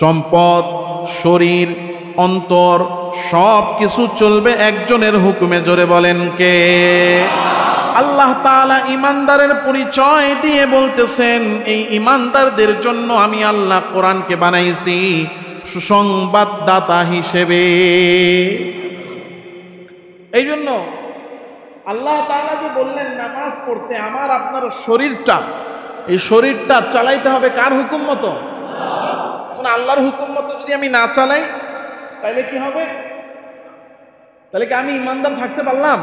সম্পদ শরীর অন্তর সব কিছু চলবে একজনের হুকুমে জোরে বলেন কে আল্লাহ তালা ইমানদারের পরিচয় দিয়ে বলতেছেন এই ইমানদারদের জন্য আমি আল্লাহ কোরআনকে বানাইছি সুসংবাদদাতা হিসেবে এই জন্য আল্লাহ তালা যে বললেন নামাজ পড়তে আমার আপনার শরীরটা এই শরীরটা চালাইতে হবে কার হুকুম মতো এখন আল্লাহর হুকুম মতো যদি আমি না চালাই তাহলে কি হবে তাহলে কি আমি ইমানদার থাকতে পারলাম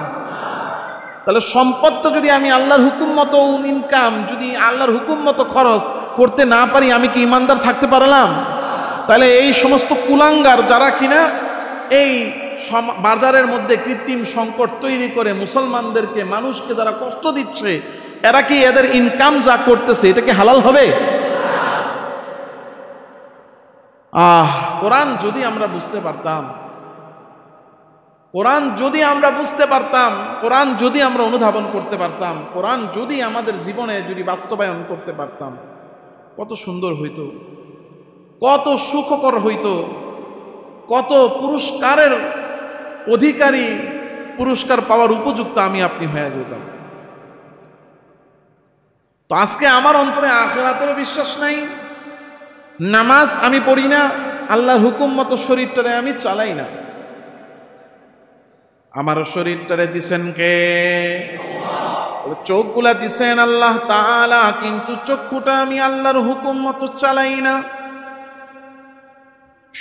তাহলে সম্পদ তো যদি আমি আল্লাহর হুকুম মতো ইনকাম যদি আল্লাহর হুকুম মতো খরচ করতে না পারি আমি কি ইমানদার থাকতে পারলাম তাহলে এই সমস্ত কুলাঙ্গার যারা কিনা এই বাজারের মধ্যে কৃত্রিম সংকট তৈরি করে মুসলমানদেরকে মানুষকে যারা কষ্ট দিচ্ছে এরা কি এদের ইনকাম যা করতেছে এটা কি হালাল হবে আহ কোরআন যদি আমরা বুঝতে পারতাম কোরআন যদি আমরা বুঝতে পারতাম কোরআন যদি আমরা অনুধাবন করতে পারতাম কোরআন যদি আমাদের জীবনে যদি বাস্তবায়ন করতে পারতাম কত সুন্দর হইত কত সুখকর হইত কত পুরস্কারের অধিকারী পুরস্কার পাওয়ার উপযুক্ত আমি আপনি হয়ে যেতাম তো আজকে আমার অন্তরে আখেরাতেরও বিশ্বাস নাই নামাজ আমি পড়ি না আল্লাহর হুকুম মতো শরীরটারে আমি চালাই না আমার শরীরটারে দিছেন কে চোখগুলা দিছেন আল্লাহ তালা কিন্তু চক্ষুটা আমি আল্লাহর হুকুম মতো চালাই না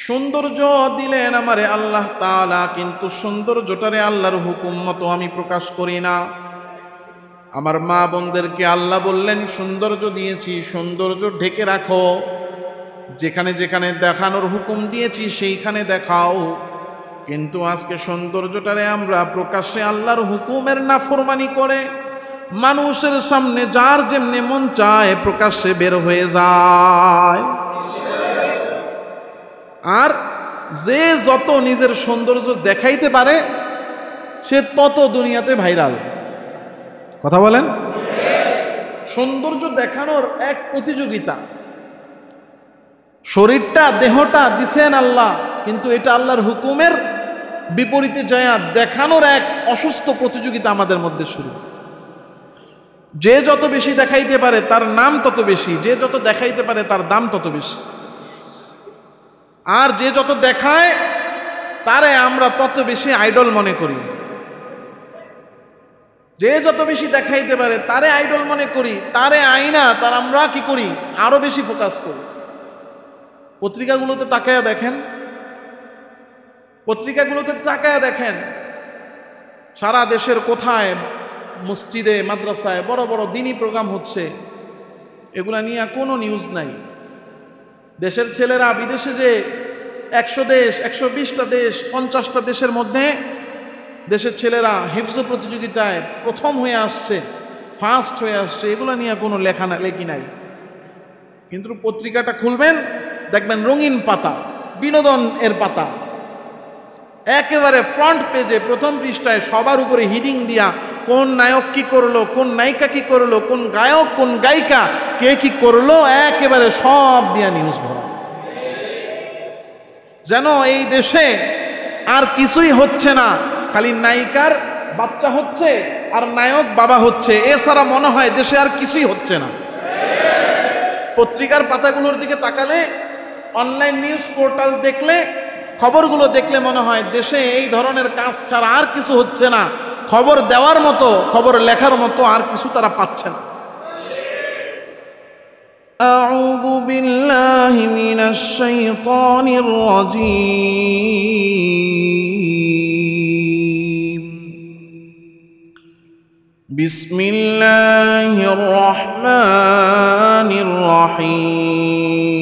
সৌন্দর্য দিলেন আমারে আল্লাহ তালা কিন্তু সৌন্দর্যটারে আল্লাহর হুকুম মতো আমি প্রকাশ করি না আমার মা বোনদেরকে আল্লাহ বললেন সৌন্দর্য দিয়েছি সৌন্দর্য ঢেকে রাখো যেখানে যেখানে দেখানোর হুকুম দিয়েছি সেইখানে দেখাও কিন্তু আজকে সৌন্দর্যটারে আমরা প্রকাশ্যে আল্লাহর হুকুমের নাফরমানি করে মানুষের সামনে যার যেমনি মন চায় প্রকাশ্যে বের হয়ে যায় আর যে যত নিজের সৌন্দর্য দেখাইতে পারে সে তত দুনিয়াতে ভাইরাল কথা বলেন সৌন্দর্য দেখানোর এক প্রতিযোগিতা শরীরটা দেহটা দিছেন আল্লাহ কিন্তু এটা আল্লাহর হুকুমের বিপরীতে জয়া দেখানোর এক অসুস্থ প্রতিযোগিতা আমাদের মধ্যে শুরু যে যত বেশি দেখাইতে পারে তার নাম তত বেশি যে যত দেখাইতে পারে তার দাম তত বেশি আর যে যত দেখায় তারে আমরা তত বেশি আইডল মনে করি যে যত বেশি দেখাইতে পারে তারে আইডল মনে করি তারে আইনা তার আমরা কি করি আরো বেশি ফোকাস করি পত্রিকাগুলোতে তাকায়া দেখেন পত্রিকাগুলোতে তাকায়া দেখেন সারা দেশের কোথায় মসজিদে মাদ্রাসায় বড় বড় দিনই প্রোগ্রাম হচ্ছে এগুলা নিয়ে কোনো নিউজ নাই দেশের ছেলেরা বিদেশে যে একশো দেশ একশো বিশটা দেশ পঞ্চাশটা দেশের মধ্যে দেশের ছেলেরা হিফজ প্রতিযোগিতায় প্রথম হয়ে আসছে ফার্স্ট হয়ে আসছে এগুলো নিয়ে কোনো লেখা না লেখি নাই কিন্তু পত্রিকাটা খুলবেন দেখবেন রঙিন পাতা বিনোদন এর পাতা একেবারে ফ্রন্ট পেজে প্রথম পৃষ্ঠায় সবার উপরে হিডিং দিয়া কোন নায়ক কি করলো কোন নায়িকা কি করলো কোন গায়ক কোন গায়িকা কে কি করলো একেবারে সব দিয়া নিউজ ভরা যেন এই দেশে আর কিছুই হচ্ছে না খালি নায়িকার বাচ্চা হচ্ছে আর নায়ক বাবা হচ্ছে এছাড়া মনে হয় দেশে আর কিছুই হচ্ছে না পত্রিকার পাতাগুলোর দিকে তাকালে অনলাইন নিউজ পোর্টাল দেখলে খবরগুলো দেখলে মনে হয় দেশে এই ধরনের কাজ ছাড়া আর কিছু হচ্ছে না খবর দেওয়ার মতো খবর লেখার মতো আর কিছু তারা পাচ্ছে না أعوذ بالله من الشيطان الرجيم بسم الله الرحمن الرحيم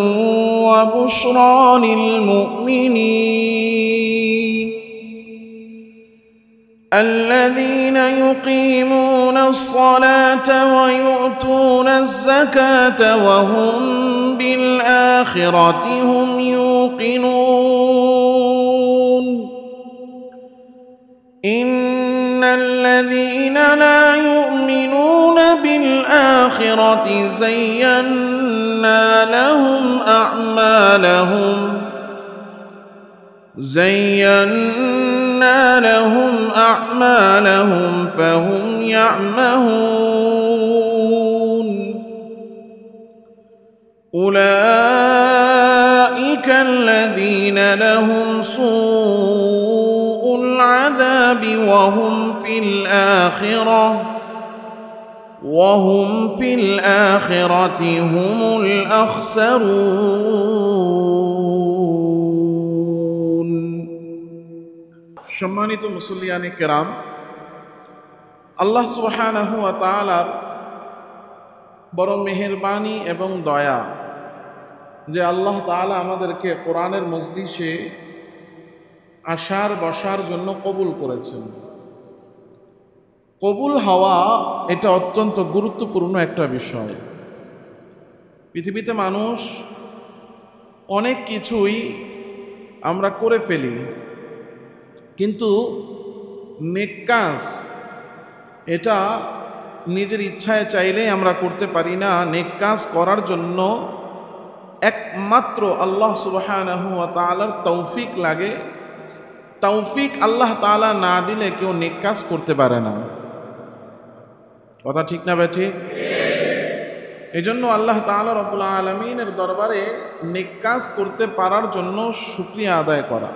وبشرى للمؤمنين الذين يقيمون الصلاة ويؤتون الزكاة وهم بالآخرة هم يوقنون إن الذين لا يؤمنون بالآخرة زينا زينا لهم أعمالهم زينا لهم أعمالهم فهم يعمهون أولئك الذين لهم سوء العذاب وهم في الآخرة وهم في الآخرة هم الأخسرون সম্মানিত মুসলিয়ানি কেরাম আল্লাহ সুবহানাহু ওয়া তাআলার বড় মেহেরবানি এবং দয়া যে আল্লাহ তাআলা আমাদেরকে কোরআনের মজলিসে আসার বসার জন্য কবুল করেছেন কবুল হওয়া এটা অত্যন্ত গুরুত্বপূর্ণ একটা বিষয় পৃথিবীতে মানুষ অনেক কিছুই আমরা করে ফেলি কিন্তু নেক এটা নিজের ইচ্ছায় চাইলেই আমরা করতে পারি না নেক করার জন্য একমাত্র আল্লাহ সুবাহ তালার তৌফিক লাগে তৌফিক আল্লাহ তালা না দিলে কেউ নেক কাজ করতে পারে না কথা ঠিক না ব্যাঠি এই জন্য আল্লাহ তালা রবুল আলমিনের দরবারে নেক কাজ করতে পারার জন্য সুক্রিয়া আদায় করা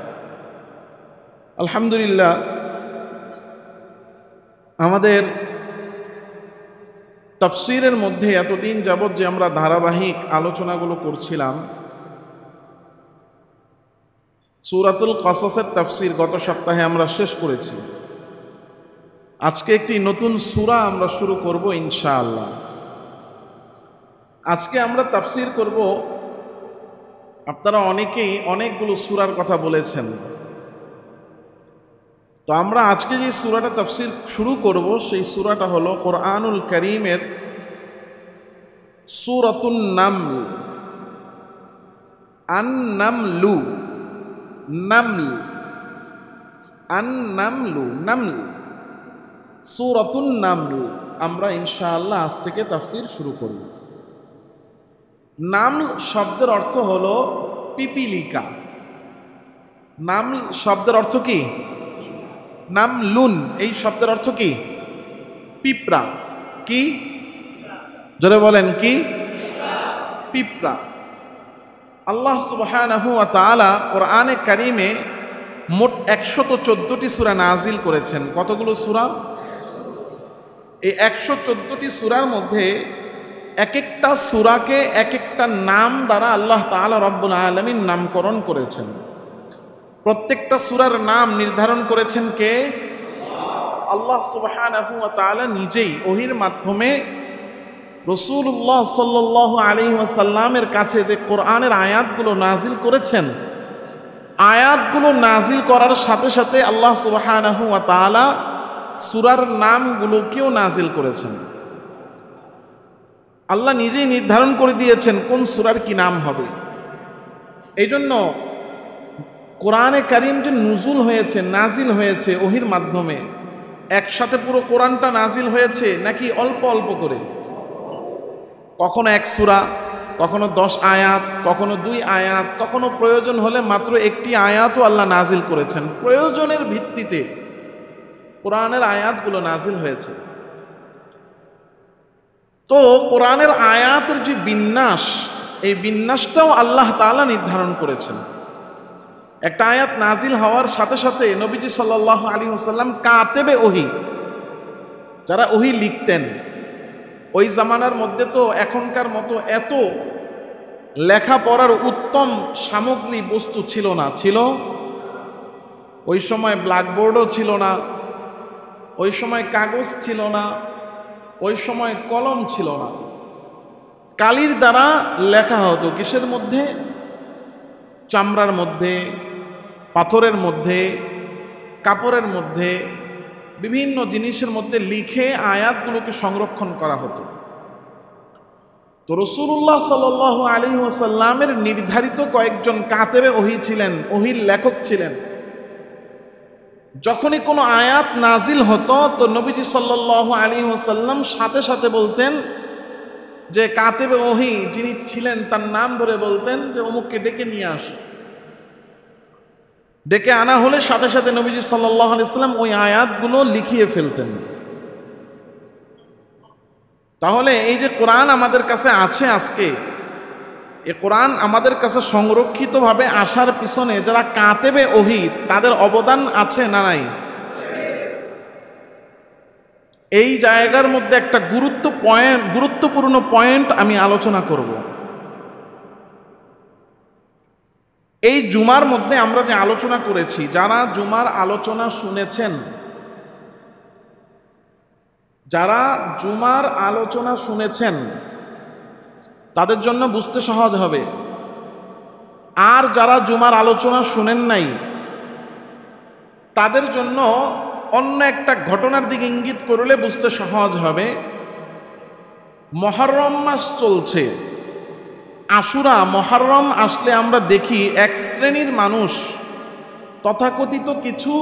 আলহামদুলিল্লাহ আমাদের তফসিরের মধ্যে এতদিন যাবৎ যে আমরা ধারাবাহিক আলোচনাগুলো করছিলাম সুরাতুল কসাসের তফসির গত সপ্তাহে আমরা শেষ করেছি আজকে একটি নতুন সুরা আমরা শুরু করব ইনশাআল্লাহ আজকে আমরা তাফসির করব আপনারা অনেকেই অনেকগুলো সুরার কথা বলেছেন তো আমরা আজকে যে সুরাটা তাফসির শুরু করব সেই সুরাটা হলো কোরআনুল করিমের সুরাতুন নাম আন লু নাম আন লু নামলু সুরাতুন নামল আমরা ইনশাআল্লাহ আজ থেকে তাফসির শুরু করব নাম শব্দের অর্থ হল পিপিলিকা নাম শব্দের অর্থ কি নাম লুন এই শব্দের অর্থ কি পিপরা কি জোরে বলেন কি পিপরা আল্লাহ সুবাহানহু তালা কোরআনে কারিমে মোট একশত চোদ্দটি সুরা নাজিল করেছেন কতগুলো সুরা এই একশো চোদ্দোটি সুরার মধ্যে এক একটা সুরাকে এক একটা নাম দ্বারা আল্লাহ তালা রব্বুল আলমীর নামকরণ করেছেন প্রত্যেকটা সুরার নাম নির্ধারণ করেছেন কে আল্লাহ সুবাহান নিজেই ওহির মাধ্যমে রসুল্লাহ সাল্লাহ আলী সাল্লামের কাছে যে কোরআনের আয়াতগুলো নাজিল করেছেন আয়াতগুলো নাজিল করার সাথে সাথে আল্লাহ সুবাহ সুরার নামগুলোকেও নাজিল করেছেন আল্লাহ নিজেই নির্ধারণ করে দিয়েছেন কোন সুরার কি নাম হবে এই জন্য কোরআনে কারিম যে নুজুল হয়েছে নাজিল হয়েছে ওহির মাধ্যমে একসাথে পুরো কোরআনটা নাজিল হয়েছে নাকি অল্প অল্প করে কখনো এক সুরা কখনো দশ আয়াত কখনো দুই আয়াত কখনো প্রয়োজন হলে মাত্র একটি আয়াতও আল্লাহ নাজিল করেছেন প্রয়োজনের ভিত্তিতে কোরআনের আয়াতগুলো নাজিল হয়েছে তো কোরআনের আয়াতের যে বিন্যাস এই বিন্যাসটাও আল্লাহ তালা নির্ধারণ করেছেন একটা আয়াত নাজিল হওয়ার সাথে সাথে নবীজি সাল্ল আলী হোসাল্লাম কাতেবে ওহি যারা ওহি লিখতেন ওই জামানার মধ্যে তো এখনকার মতো এত লেখা পড়ার উত্তম সামগ্রী বস্তু ছিল না ছিল ওই সময় ব্ল্যাকবোর্ডও ছিল না ওই সময় কাগজ ছিল না ওই সময় কলম ছিল না কালির দ্বারা লেখা হতো কিসের মধ্যে চামড়ার মধ্যে পাথরের মধ্যে কাপড়ের মধ্যে বিভিন্ন জিনিসের মধ্যে লিখে আয়াতগুলোকে সংরক্ষণ করা হতো তো রসুল্লাহ সাল আলী ওসাল্লামের নির্ধারিত কয়েকজন কাতেবে ওহি ছিলেন ওহির লেখক ছিলেন যখনই কোনো আয়াত নাজিল হতো তো নবীজি সাল্লাহ আলী ওসাল্লাম সাথে সাথে বলতেন যে কাতেব ওহি যিনি ছিলেন তার নাম ধরে বলতেন যে অমুককে ডেকে নিয়ে আস ডেকে আনা হলে সাথে সাথে নবীজি সাল্লাহ আলিয়াল্লাম ওই আয়াতগুলো লিখিয়ে ফেলতেন তাহলে এই যে কোরআন আমাদের কাছে আছে আজকে এ কোরআন আমাদের কাছে সংরক্ষিতভাবে আসার পিছনে যারা কাঁতেবে ওহি তাদের অবদান আছে না নাই এই জায়গার মধ্যে একটা গুরুত্ব পয়েন্ট গুরুত্বপূর্ণ পয়েন্ট আমি আলোচনা করব এই জুমার মধ্যে আমরা যে আলোচনা করেছি যারা জুমার আলোচনা শুনেছেন যারা জুমার আলোচনা শুনেছেন তাদের জন্য বুঝতে সহজ হবে আর যারা জুমার আলোচনা শুনেন নাই তাদের জন্য অন্য একটা ঘটনার দিকে ইঙ্গিত করলে বুঝতে সহজ হবে মহরম মাস চলছে আশুরা মহরম আসলে আমরা দেখি এক শ্রেণীর মানুষ তথাকথিত কিছু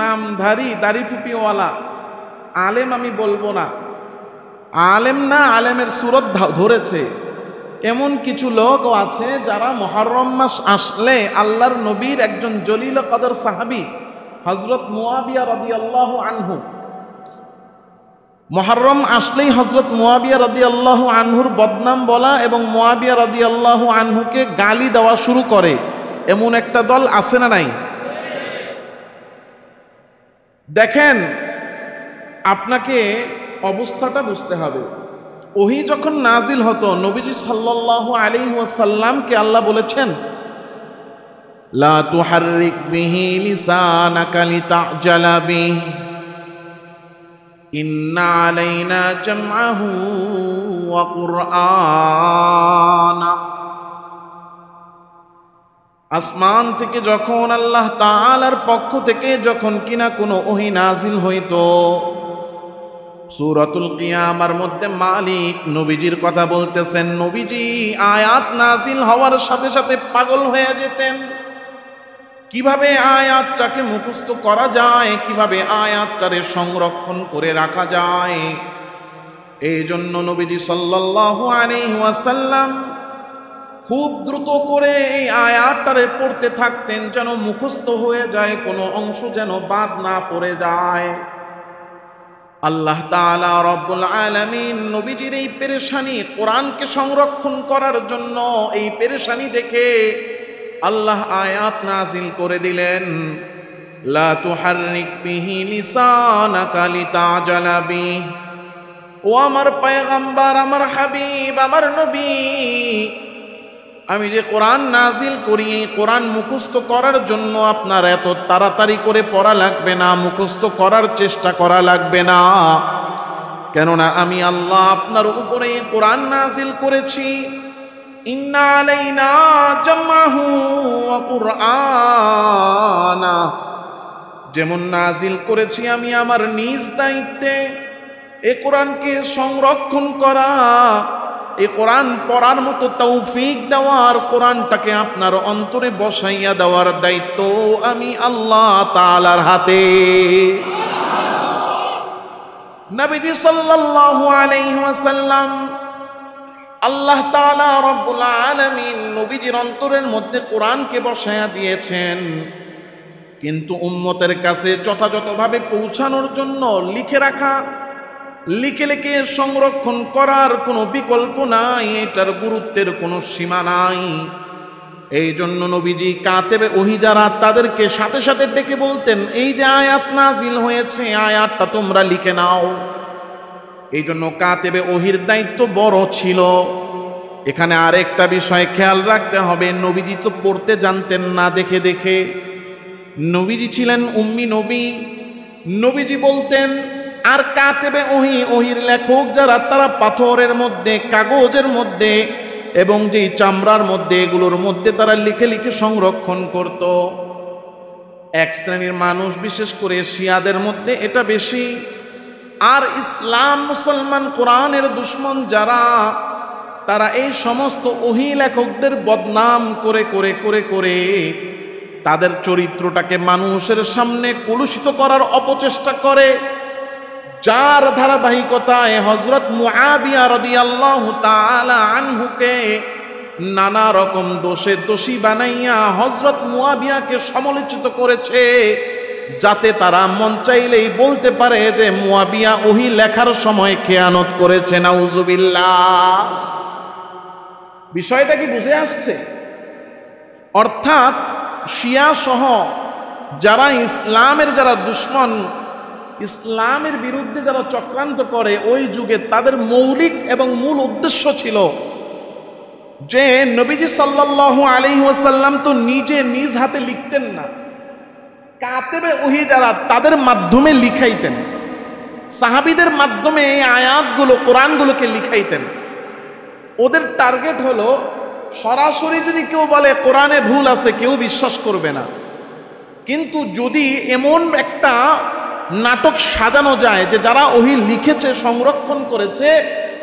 নামধারী দাড়ি টুপিওয়ালা আলেম আমি বলবো না আলেম না আলেমের সুরত ধরেছে এমন কিছু লোকও আছে যারা মহরম মাস আসলে আল্লাহর নবীর একজন জলিল কদর সাহাবি হজরত মুয়াবিয়া রদি আল্লাহ আনহু মহরম আসলেই হজরত মুয়াবিয়া রদি আল্লাহ আনহুর বদনাম বলা এবং মুয়াবিয়া রদি আল্লাহ আনহুকে গালি দেওয়া শুরু করে এমন একটা দল আছে না নাই দেখেন আপনাকে অবস্থাটা বুঝতে হবে ওহি যখন নাজিল হতো নবীজি সাল্লাহ আলী ওয়াসাল্লামকে আল্লাহ বলেছেন লা আসমান থেকে যখন আল্লাহ তালার পক্ষ থেকে যখন কিনা কোনো ওহি নাজিল হইতো সুরতুল কিয়ামার মধ্যে মালিক নবীজির কথা বলতেছেন নবীজি আয়াত নাসিল হওয়ার সাথে সাথে পাগল হয়ে যেতেন কিভাবে আয়াতটাকে মুখস্থ করা যায় কিভাবে আয়াতটারে সংরক্ষণ করে রাখা যায় এই জন্য নবীজি সাল্লাল্লাহু আলাইহি খুব দ্রুত করে এই আয়াতটারে পড়তে থাকতেন যেন মুখস্থ হয়ে যায় কোনো অংশ যেন বাদ না পড়ে যায় আল্লাহ তালা রব্বুল আলমিন নবীজির এই পেরেশানি কোরআনকে সংরক্ষণ করার জন্য এই পেরেশানি দেখে আল্লাহ আয়াত নাজিল করে দিলেন লা তুহাররিক বিহি লিসানাকা ও আমার পয়গাম্বার আমার হাবিব আমার নবী আমি যে কোরআন নাজিল করি এই কোরআন মুখস্থ করার জন্য আপনার এত তাড়াতাড়ি করে পড়া লাগবে না মুখস্থ করার চেষ্টা করা লাগবে না কেননা আমি আল্লাহ আপনার উপরে কোরআন নাজিল করেছি যেমন নাজিল করেছি আমি আমার নিজ দায়িত্বে এ কোরআনকে সংরক্ষণ করা এই কোরআন পড়ার মতো তৌফিক দেওয়ার কোরআনটাকে আপনার অন্তরে বসাইয়া দেওয়ার দায়িত্ব আমি আল্লাহ তালার হাতে নবীজি সাল্লাল্লাহু আলাইহি ওয়াসাল্লাম আল্লাহ তাআলা রব্বুল আলামিন নবীজির অন্তরের মধ্যে কোরআনকে বসায়া দিয়েছেন কিন্তু উম্মতের কাছে যথাযথভাবে পৌঁছানোর জন্য লিখে রাখা লিখে লিখে সংরক্ষণ করার কোনো বিকল্প নাই এটার গুরুত্বের কোনো সীমা নাই এই জন্য নবীজি কাতে ওহি যারা তাদেরকে সাথে সাথে ডেকে বলতেন এই যে আয়াত নাজিল হয়েছে আয়াতটা তোমরা লিখে নাও এই জন্য কাতেবে ওহির দায়িত্ব বড় ছিল এখানে আরেকটা বিষয় খেয়াল রাখতে হবে নবীজি তো পড়তে জানতেন না দেখে দেখে নবীজি ছিলেন উম্মি নবী নবীজি বলতেন আর কাতেবে ওহি ওহির লেখক যারা তারা পাথরের মধ্যে কাগজের মধ্যে এবং যেই চামড়ার মধ্যে এগুলোর মধ্যে তারা লিখে লিখে সংরক্ষণ করত এক শ্রেণীর মানুষ বিশেষ করে শিয়াদের মধ্যে এটা বেশি আর ইসলাম মুসলমান কোরআনের দুশ্মন যারা তারা এই সমস্ত ওহি লেখকদের বদনাম করে করে করে করে তাদের চরিত্রটাকে মানুষের সামনে কলুষিত করার অপচেষ্টা করে যার ধারাবাহিকতায় হজরত মুআবিয়া রাদিয়াল্লাহু তাআলা আনহুকে নানা রকম দোষে দোষী বানাইয়া হজরত মুয়াবিয়াকে সমালোচিত করেছে যাতে তারা মন চাইলেই বলতে পারে যে মুয়াবিয়া ওহি লেখার সময় খেয়ানত করেছে না উজুবিল্লা বিষয়টা কি বুঝে আসছে অর্থাৎ শিয়া সহ যারা ইসলামের যারা দুশ্মন ইসলামের বিরুদ্ধে যারা চক্রান্ত করে ওই যুগে তাদের মৌলিক এবং মূল উদ্দেশ্য ছিল যে নবীজি সাল্লাহ আলি ওয়াসাল্লাম তো নিজে নিজ হাতে লিখতেন না কাতেবে ওহি যারা তাদের মাধ্যমে লিখাইতেন সাহাবিদের মাধ্যমে এই আয়াতগুলো কোরআনগুলোকে লিখাইতেন ওদের টার্গেট হলো সরাসরি যদি কেউ বলে কোরআনে ভুল আছে কেউ বিশ্বাস করবে না কিন্তু যদি এমন একটা নাটক সাজানো যায় যে যারা ওহি লিখেছে সংরক্ষণ করেছে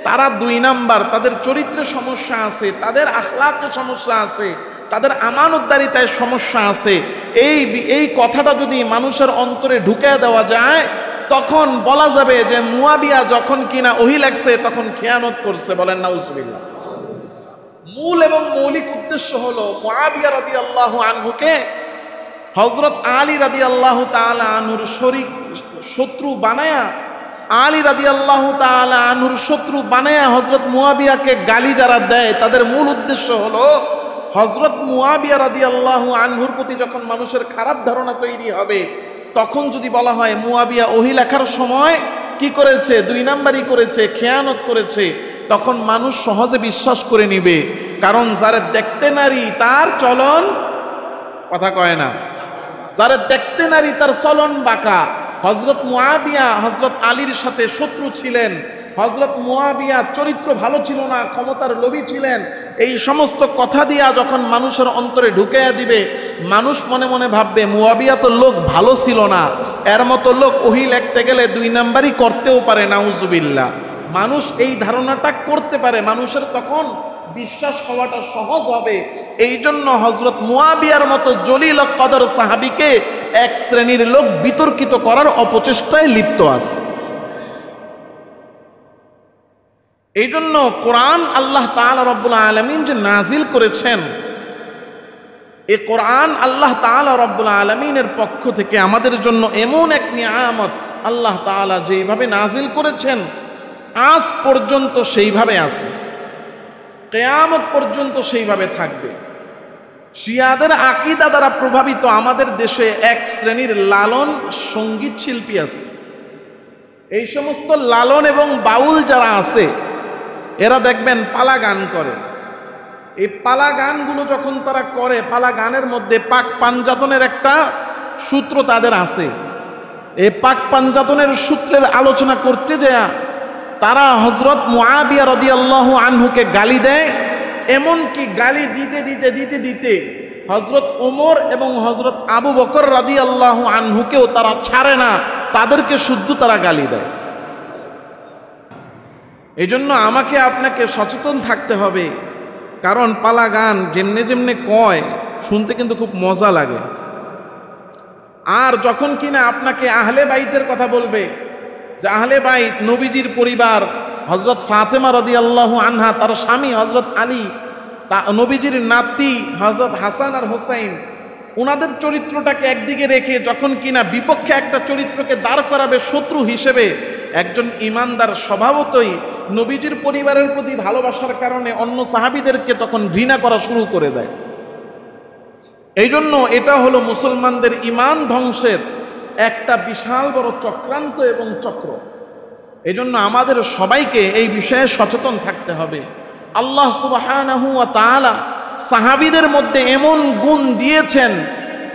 তারা দুই নাম্বার তাদের চরিত্রে সমস্যা আছে তাদের আখলাকে সমস্যা আছে তাদের আমানতদারিতায় সমস্যা আছে এই এই কথাটা যদি মানুষের অন্তরে ঢুকে দেওয়া যায় তখন বলা যাবে যে মুয়াবিয়া যখন কিনা ওহি লাগছে তখন খেয়ানত করছে বলেন উজবিল্লা মূল এবং মৌলিক উদ্দেশ্য হলো মুয়াবিয়া রাদি আল্লাহ আনহুকে হজরত আলী রাদি আল্লাহ তালা আনুর শরিক শত্রু বানায়া আলী রাদি আল্লাহ আনুর শত্রু বানায়া হজরত মুয়াবিয়াকে গালি যারা দেয় তাদের মূল উদ্দেশ্য হল হজরত মুয়াবিয়া রাদি আল্লাহ আনহুর প্রতি যখন মানুষের খারাপ ধারণা তৈরি হবে তখন যদি বলা হয় মুয়াবিয়া ওহি লেখার সময় কি করেছে দুই নাম্বারই করেছে খেয়ানত করেছে তখন মানুষ সহজে বিশ্বাস করে নিবে কারণ যারা দেখতে নারী তার চলন কথা কয় না যারা দেখতে নারী তার চলন বাঁকা হজরত মুয়াবিয়া হজরত আলীর সাথে শত্রু ছিলেন হজরত মুয়াবিয়া চরিত্র ভালো ছিল না ক্ষমতার লোভী ছিলেন এই সমস্ত কথা দিয়া যখন মানুষের অন্তরে ঢুকাইয়া দিবে মানুষ মনে মনে ভাববে মুয়াবিয়া তো লোক ভালো ছিল না এর মতো লোক ওহি লেখতে গেলে দুই নাম্বারই করতেও পারে নাউজুবিল্লা মানুষ এই ধারণাটা করতে পারে মানুষের তখন বিশ্বাস হওয়াটা সহজ হবে এই জন্য হজরত মুয়াবিয়ার মতো জলিল কদর সাহাবিকে এক শ্রেণীর লোক বিতর্কিত করার অপচেষ্টায় লিপ্ত আছে এই জন্য কোরআন আল্লাহ তালা রব্বুল আলমিন যে নাজিল করেছেন এ কোরআন আল্লাহ তালা রব্বুল আলমিনের পক্ষ থেকে আমাদের জন্য এমন এক নিয়ামত আল্লাহ তালা যেইভাবে নাজিল করেছেন আজ পর্যন্ত সেইভাবে আছে কেয়ামত পর্যন্ত সেইভাবে থাকবে শিয়াদের আকিদা দ্বারা প্রভাবিত আমাদের দেশে এক শ্রেণীর লালন সঙ্গীত শিল্পী আছে এই সমস্ত লালন এবং বাউল যারা আছে এরা দেখবেন পালা গান করে এই পালা গানগুলো যখন তারা করে পালা গানের মধ্যে পাক পাঞ্জাতনের একটা সূত্র তাদের আছে এই পাক পাঞ্জাতনের সূত্রের আলোচনা করতে যেয়া তারা হজরত মুআবিয়া রদিয়াল্লাহ আনহুকে গালি দেয় এমনকি গালি দিতে দিতে দিতে দিতে হজরত ওমর এবং হজরত আবু বকর রাদিয়াল্লাহু আল্লাহ আনহুকেও তারা ছাড়ে না তাদেরকে শুদ্ধ তারা গালি দেয় এজন্য আমাকে আপনাকে সচেতন থাকতে হবে কারণ পালা গান যেমনে যেমনে কয় শুনতে কিন্তু খুব মজা লাগে আর যখন কিনা আপনাকে আহলে বাইতের কথা বলবে যে আহলে বাইত নবীজির পরিবার হজরত ফাতেমা রদি আল্লাহ আনহা তার স্বামী হজরত আলী তা নবীজির নাতি হজরত হাসান আর হোসাইন ওনাদের চরিত্রটাকে একদিকে রেখে যখন কিনা বিপক্ষে একটা চরিত্রকে দাঁড় করাবে শত্রু হিসেবে একজন ইমানদার স্বভাবতই নবীজির পরিবারের প্রতি ভালোবাসার কারণে অন্য সাহাবিদেরকে তখন ঘৃণা করা শুরু করে দেয় এই জন্য এটা হলো মুসলমানদের ইমান ধ্বংসের একটা বিশাল বড় চক্রান্ত এবং চক্র এজন্য আমাদের সবাইকে এই বিষয়ে সচেতন থাকতে হবে আল্লাহ সুবাহ সাহাবিদের মধ্যে এমন গুণ দিয়েছেন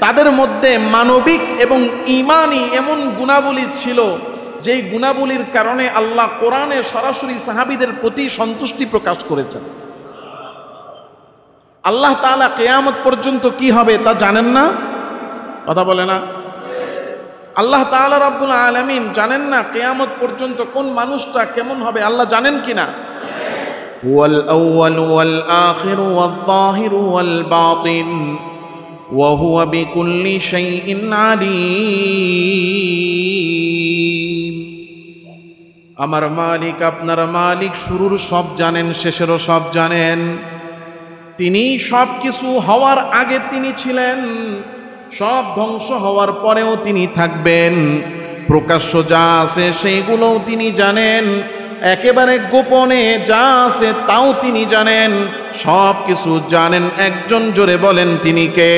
তাদের মধ্যে মানবিক এবং ইমানই এমন গুণাবলী ছিল যেই গুণাবলীর কারণে আল্লাহ কোরআনে সরাসরি সাহাবিদের প্রতি সন্তুষ্টি প্রকাশ করেছেন আল্লাহ তালা কেয়ামত পর্যন্ত কি হবে তা জানেন না কথা বলে না আল্লাহ তালা রাব্বুল আলমিন জানেন না কেয়ামত পর্যন্ত কোন মানুষটা কেমন হবে আল্লাহ জানেন কি না আমার মালিক আপনার মালিক শুরুর সব জানেন শেষেরও সব জানেন তিনি সব কিছু হওয়ার আগে তিনি ছিলেন সব ধ্বংস হওয়ার পরেও তিনি থাকবেন প্রকাশ্য যা আছে সেইগুলোও তিনি জানেন একেবারে গোপনে যা আছে তাও তিনি জানেন সব কিছু জানেন একজন জোরে বলেন তিনি কে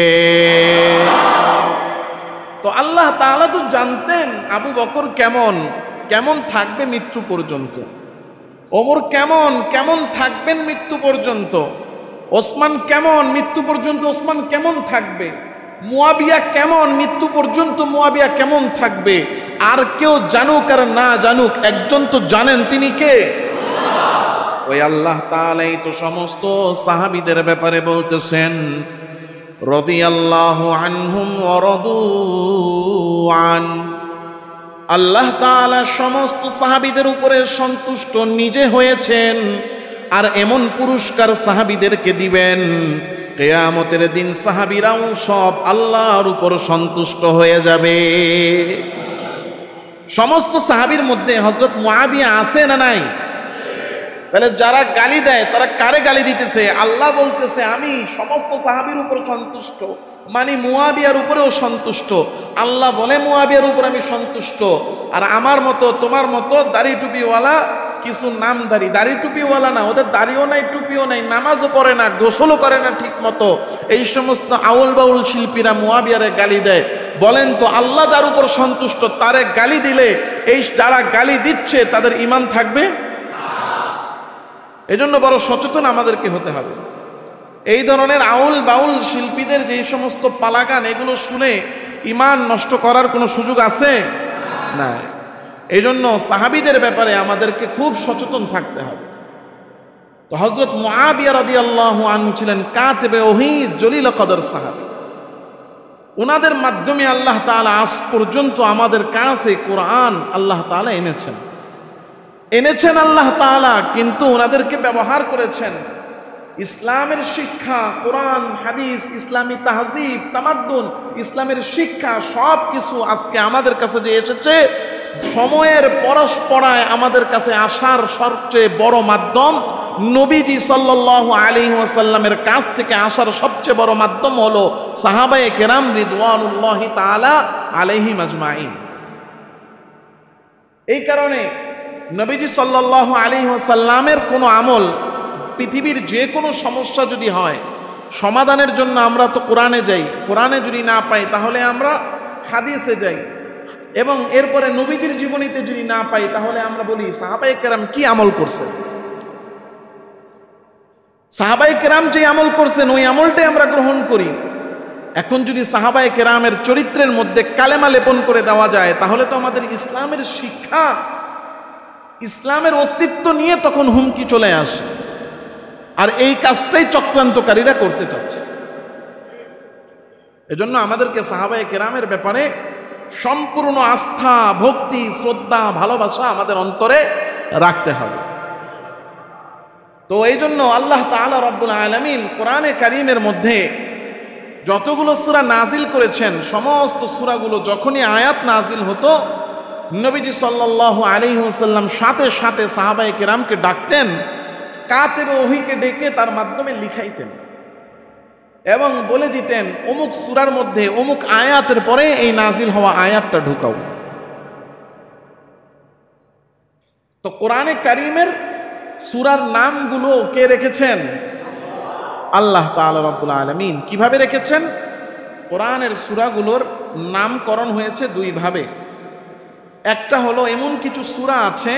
তো আল্লাহ তাহলে তো জানতেন আবু বকর কেমন কেমন থাকবে মৃত্যু পর্যন্ত ওমর কেমন কেমন থাকবেন মৃত্যু পর্যন্ত ওসমান কেমন মৃত্যু পর্যন্ত ওসমান কেমন থাকবে মোয়াবিয়া কেমন মৃত্যু পর্যন্ত মোয়াবিয়া কেমন থাকবে আর কেউ জানুক আর না জানুক একজন তো জানেন তিনি কে ওই আল্লাহ তালাই তো সমস্ত সাহাবিদের ব্যাপারে বলতেছেন রদি আল্লাহ আনহুম অরদু আন আল্লাহ তালা সমস্ত সাহাবিদের উপরে সন্তুষ্ট নিজে হয়েছেন আর এমন পুরস্কার সাহাবিদেরকে দিবেন কেয়ামতের দিন সাহাবিরাও সব আল্লাহর উপর সন্তুষ্ট হয়ে যাবে সমস্ত সাহাবির মধ্যে হজরত মহাবিয়া আছে না নাই তাহলে যারা গালি দেয় তারা কারে গালি দিতেছে আল্লাহ বলতেছে আমি সমস্ত সাহাবির উপর সন্তুষ্ট মানে মুয়াবিয়ার উপরেও সন্তুষ্ট আল্লাহ বলে মুয়াবিয়ার উপর আমি সন্তুষ্ট আর আমার মতো তোমার মতো দাড়ি টুপিওয়ালা কিছু নামধারী দাড়ি টুপিওয়ালা না ওদের দাড়িও নাই টুপিও নাই নামাজও পড়ে না গোসলও করে না ঠিক মতো এই সমস্ত আউল বাউল শিল্পীরা মোয়াবিয়ারে গালি দেয় বলেন তো আল্লাহ যার উপর সন্তুষ্ট তারে গালি দিলে এই যারা গালি দিচ্ছে তাদের ইমান থাকবে এজন্য বড় সচেতন আমাদেরকে হতে হবে এই ধরনের আউল বাউল শিল্পীদের যে সমস্ত পালাগান এগুলো শুনে ইমান নষ্ট করার কোনো সুযোগ আছে না এই জন্য সাহাবিদের ব্যাপারে আমাদেরকে খুব সচেতন থাকতে হবে তো হজরত আল্লাহ আনু ছিলেন কাতবে ওহি জলিল কদর সাহাবি ওনাদের মাধ্যমে আল্লাহ তালা আজ পর্যন্ত আমাদের কাছে কোরআন আল্লাহ তালা এনেছেন এনেছেন আল্লাহ তালা কিন্তু ওনাদেরকে ব্যবহার করেছেন ইসলামের শিক্ষা কোরআন হাদিস ইসলামী তাহজিব তামাদ্দুন ইসলামের শিক্ষা সব কিছু আজকে আমাদের কাছে যে এসেছে সময়ের পরস্পরায় আমাদের কাছে আসার সবচেয়ে বড় মাধ্যম নবীজি সাল্লাহ আলী ওয়াসাল্লামের কাছ থেকে আসার সবচেয়ে বড় মাধ্যম হলো সাহাবায়ে কেরাম রিদওয়ানুল্লাহ তালা আলহি মাজমাইন এই কারণে নবীজি সাল্লাহ আলী ওয়াসাল্লামের কোনো আমল পৃথিবীর যে কোনো সমস্যা যদি হয় সমাধানের জন্য আমরা তো কোরআনে যাই কোরআনে যদি না পাই তাহলে আমরা হাদিসে যাই এবং এরপরে নবীদের জীবনীতে যদি না পাই তাহলে আমরা বলি সাহাবাই কেরাম কি আমল করছেন সাহাবাই কেরাম যে আমল করছেন ওই আমলটাই আমরা গ্রহণ করি এখন যদি সাহাবায় কেরামের চরিত্রের মধ্যে কালেমা লেপন করে দেওয়া যায় তাহলে তো আমাদের ইসলামের শিক্ষা ইসলামের অস্তিত্ব নিয়ে তখন হুমকি চলে আসে আর এই কাজটাই চক্রান্তকারীরা করতে চাচ্ছে এজন্য আমাদেরকে সাহাবায় কেরামের ব্যাপারে সম্পূর্ণ আস্থা ভক্তি শ্রদ্ধা ভালোবাসা আমাদের অন্তরে রাখতে হবে তো এই জন্য আল্লাহ তালা রব্বুল আলমিন কোরআনে কারিমের মধ্যে যতগুলো সুরা নাজিল করেছেন সমস্ত সুরাগুলো যখনই আয়াত নাজিল হতো নবীজি সাল্লাহ হুসাল্লাম সাথে সাথে সাহাবায়ে কেরামকে ডাকতেন কাতের ওহিকে ডেকে তার মাধ্যমে লিখাইতেন এবং বলে দিতেন অমুক সুরার মধ্যে অমুক আয়াতের পরে এই নাজিল হওয়া আয়াতটা ঢুকাও তো কোরআনে কারিমের সুরার নামগুলো কে রেখেছেন আল্লাহ তালাবুল আলমিন কিভাবে রেখেছেন কোরআনের সুরাগুলোর নামকরণ হয়েছে দুইভাবে একটা হলো এমন কিছু সুরা আছে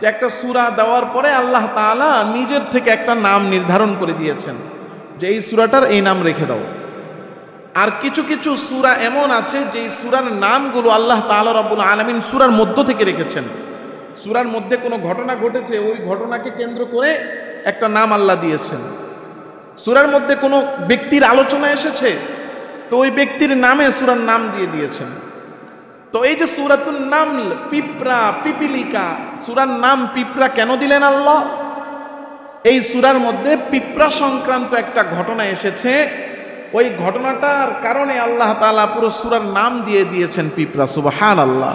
যে একটা সুরা দেওয়ার পরে আল্লাহ তালা নিজের থেকে একটা নাম নির্ধারণ করে দিয়েছেন যে এই সুরাটার এই নাম রেখে দাও আর কিছু কিছু সুরা এমন আছে যে সুরার নামগুলো আল্লাহ তাল রবুল আলমিন সুরার মধ্য থেকে রেখেছেন সুরার মধ্যে কোনো ঘটনা ঘটেছে ওই ঘটনাকে কেন্দ্র করে একটা নাম আল্লাহ দিয়েছেন সুরার মধ্যে কোনো ব্যক্তির আলোচনা এসেছে তো ওই ব্যক্তির নামে সুরার নাম দিয়ে দিয়েছেন তো এই যে সুরাতুল নাম পিঁপড়া পিপিলিকা সুরার নাম পিঁপড়া কেন দিলেন আল্লাহ এই সুরার মধ্যে পিঁপড়া সংক্রান্ত একটা ঘটনা এসেছে ওই ঘটনাটার কারণে আল্লাহ তালা পুরো সুরার নাম দিয়ে দিয়েছেন পিঁপড়া সুবাহান আল্লাহ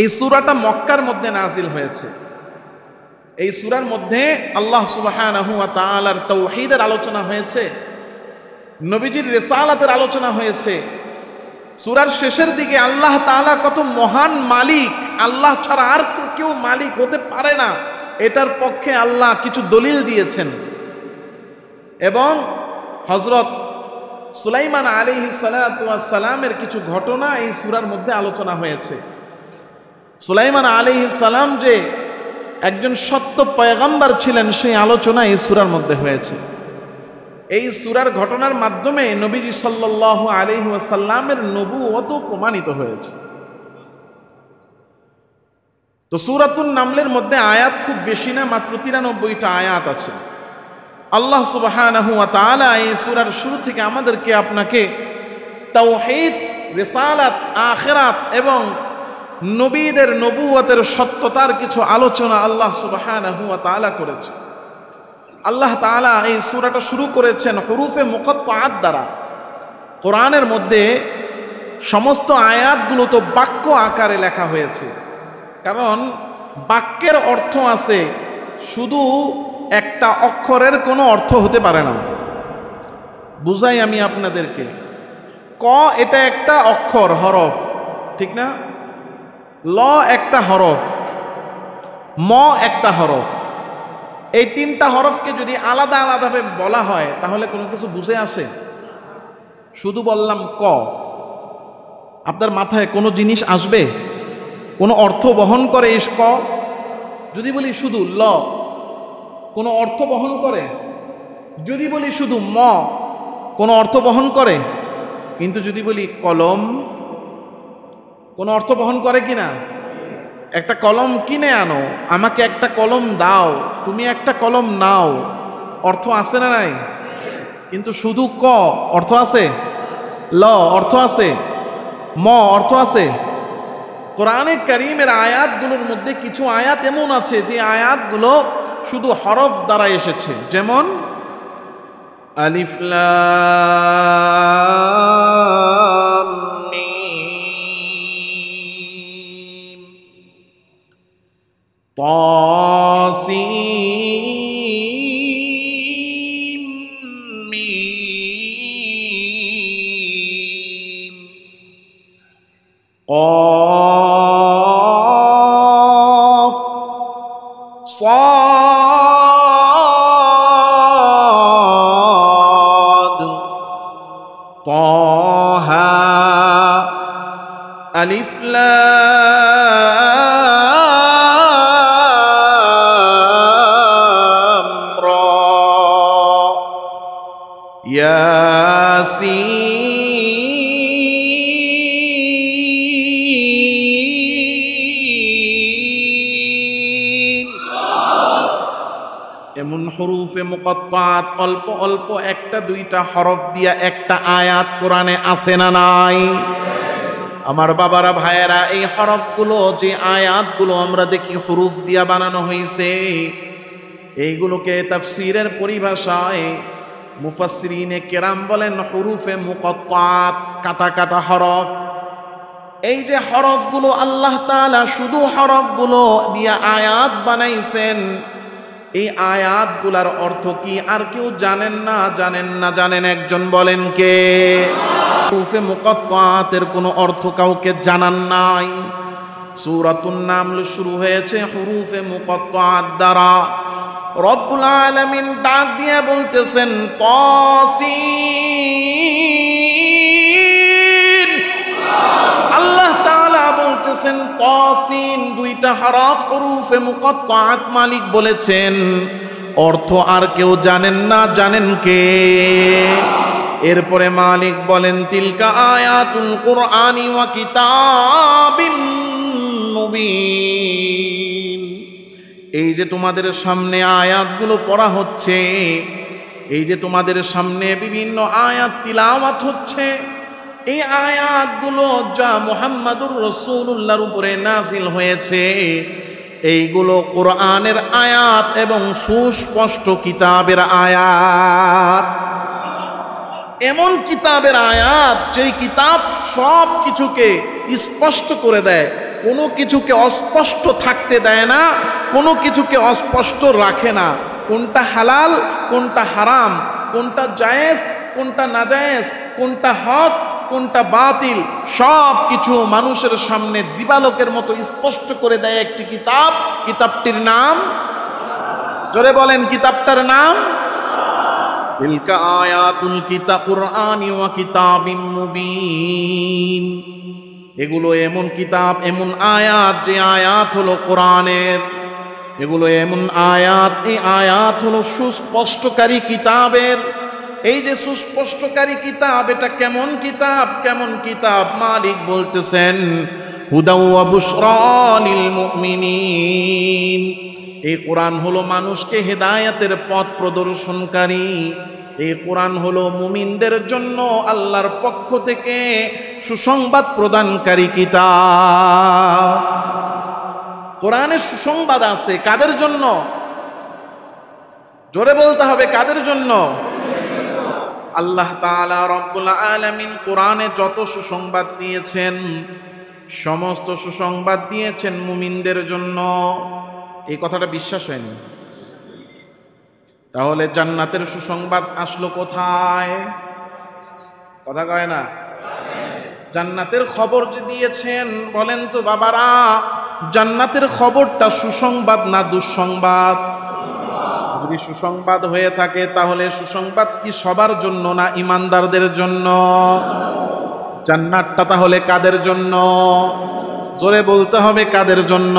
এই সুরাটা মক্কার মধ্যে নাজিল হয়েছে এই সুরার মধ্যে আল্লাহ সুবাহান তৌহিদের আলোচনা হয়েছে নবীজির রেসালাতের আলোচনা হয়েছে সুরার শেষের দিকে আল্লাহ তালা কত মহান মালিক আল্লাহ ছাড়া আর কেউ মালিক হতে পারে না এটার পক্ষে আল্লাহ কিছু দলিল দিয়েছেন এবং হজরত সুলাইমান আলিহি সালাতামের কিছু ঘটনা এই সুরার মধ্যে আলোচনা হয়েছে সুলাইমান আলী সালাম যে একজন সত্য পয়গাম্বার ছিলেন সেই আলোচনা এই সুরার মধ্যে হয়েছে এই সুরার ঘটনার মাধ্যমে নবীজি সাল্লাহ আলিহাসাল্লামের অত প্রমাণিত হয়েছে তো সুরাতুল নামলের মধ্যে আয়াত খুব বেশি না মাত্র তিরানব্বইটা আয়াত আছে আল্লাহ সুবাহ এই সুরার শুরু থেকে আমাদেরকে আপনাকে তাওহিদ রেসালাত আখেরাত এবং নবীদের নবুয়তের সত্যতার কিছু আলোচনা আল্লাহ সুবাহ করেছে আল্লাহ তালা এই সুরাটা শুরু করেছেন হরুফে মুকত্তাত দ্বারা কোরআনের মধ্যে সমস্ত আয়াতগুলো তো বাক্য আকারে লেখা হয়েছে কারণ বাক্যের অর্থ আছে শুধু একটা অক্ষরের কোনো অর্থ হতে পারে না বুঝাই আমি আপনাদেরকে ক এটা একটা অক্ষর হরফ ঠিক না ল একটা হরফ ম একটা হরফ এই তিনটা হরফকে যদি আলাদা আলাদাভাবে বলা হয় তাহলে কোনো কিছু বুঝে আসে শুধু বললাম ক আপনার মাথায় কোনো জিনিস আসবে কোনো অর্থ বহন করে ইস্ক যদি বলি শুধু ল কোনো অর্থ বহন করে যদি বলি শুধু ম কোনো অর্থ বহন করে কিন্তু যদি বলি কলম কোনো অর্থ বহন করে কি না একটা কলম কিনে আনো আমাকে একটা কলম দাও তুমি একটা কলম নাও অর্থ আছে না নাই কিন্তু শুধু ক অর্থ আছে ল অর্থ আছে ম অর্থ আছে কোরআনে করিমের আয়াতগুলোর মধ্যে কিছু আয়াত এমন আছে যে আয়াতগুলো শুধু হরফ দ্বারা এসেছে যেমন আলিফলা قاسم এমন হরুফে মুকত্তাত অল্প অল্প একটা দুইটা হরফ দিয়া একটা আয়াত কোরআনে আছে না নাই আমার বাবারা ভাইয়েরা এই হরফগুলো যে আয়াতগুলো আমরা দেখি হরুফ দিয়া বানানো হয়েছে এইগুলোকে তাফসিরের পরিভাষায় মুফাসরিনে কেরাম বলেন হরুফে মুকাত কাটা কাটা হরফ এই যে হরফগুলো আল্লাহ তালা শুধু হরফগুলো দিয়ে আয়াত বানাইছেন এই আয়াতগুলার অর্থ কি আর কেউ জানেন না জানেন না জানেন একজন বলেন কে হরুফে মুকাতের কোনো অর্থ কাউকে জানান নাই সুরাতুন নাম শুরু হয়েছে হরুফে মুকাত দ্বারা রব্বুল আলমিন ডাক দিয়ে বলতেছেন তসি আল্লাহ তাআলা বলতেছেন তসিন দুইটা হরফ রুফে মুকত্তাআত মালিক বলেছেন অর্থ আর কেউ জানেন না জানেন কে এরপরে মালিক বলেন তিলকা আয়াতুল কোরআনি ওয়া কিতাবিন মুবিন এই যে তোমাদের সামনে আয়াতগুলো পড়া হচ্ছে এই যে তোমাদের সামনে বিভিন্ন আয়াত তিলাওয়াত হচ্ছে এই আয়াতগুলো যা মোহাম্মদুর রসুল্লাহর উপরে নাসিল হয়েছে এইগুলো কোরআনের আয়াত এবং সুস্পষ্ট কিতাবের আয়াত এমন কিতাবের আয়াত যেই কিতাব সব কিছুকে স্পষ্ট করে দেয় কোনো কিছুকে অস্পষ্ট থাকতে দেয় না কোনো কিছুকে অস্পষ্ট রাখে না কোনটা হালাল কোনটা হারাম কোনটা জায়েজ কোনটা না জায়েজ কোনটা হক কোনটা বাতিল সব কিছু মানুষের সামনে দিবালকের মতো স্পষ্ট করে দেয় একটি কিতাব কিতাবটির নাম জোরে বলেন কিতাবটার নাম তিলকা আয়াতুল কিতাব কুরআনি ওয়া কিতাবিম মুবিন এগুলো এমন কিতাব এমন আয়াত যে আয়াত হলো কোরআনের এগুলো এমন আয়াত এই আয়াত হলো সুস্পষ্টকারী কিতাবের এই যে সুস্পষ্টকারী কিতাব এটা কেমন কিতাব কেমন কিতাব মালিক বলতেছেন এই কোরআন হলো মানুষকে হেদায়াতের পথ প্রদর্শনকারী এই কোরআন হলো মুমিনদের জন্য আল্লাহর পক্ষ থেকে সুসংবাদ প্রদানকারী কিতা কোরআনে সুসংবাদ আছে কাদের জন্য জোরে বলতে হবে কাদের জন্য আল্লাহ তাআলা আলামিন কোরআনে যত সুসংবাদ দিয়েছেন সমস্ত সুসংবাদ দিয়েছেন মুমিনদের জন্য এই কথাটা বিশ্বাস হয়নি তাহলে জান্নাতের সুসংবাদ আসলো কোথায় কথা কয় না জান্নাতের খবর যে দিয়েছেন বলেন তো বাবারা জান্নাতের খবরটা সুসংবাদ না দুঃসংবাদ যদি সুসংবাদ হয়ে থাকে তাহলে সুসংবাদ কি সবার জন্য না ইমানদারদের জন্য জান্নাতটা তাহলে কাদের জন্য জোরে বলতে হবে কাদের জন্য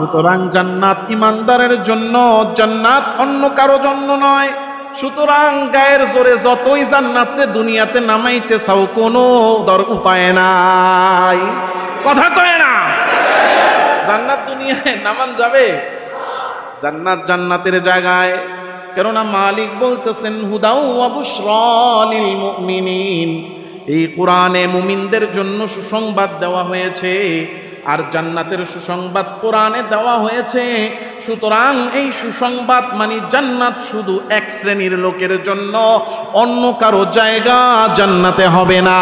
সুতরাং জান্নাত ইমানদারের জন্য জান্নাত অন্য কারো জন্য নয় সুতরাং গায়ের জোরে যতই জান্নাতরে দুনিয়াতে নামাইতে চাও কোনো দর উপায় নাই কথা কয় না জান্নাত দুনিয়ায় নামান যাবে জান্নাত জান্নাতের জায়গায় কেননা মালিক বলতেছেন হুদাউ অবুশ্রলিল মুমিনিন এই কোরআনে মুমিনদের জন্য সুসংবাদ দেওয়া হয়েছে আর জান্নাতের সুসংবাদ কোরআনে দেওয়া হয়েছে সুতরাং এই সুসংবাদ মানে জান্নাত শুধু এক শ্রেণীর লোকের জন্য অন্য কারো জায়গা জান্নাতে হবে না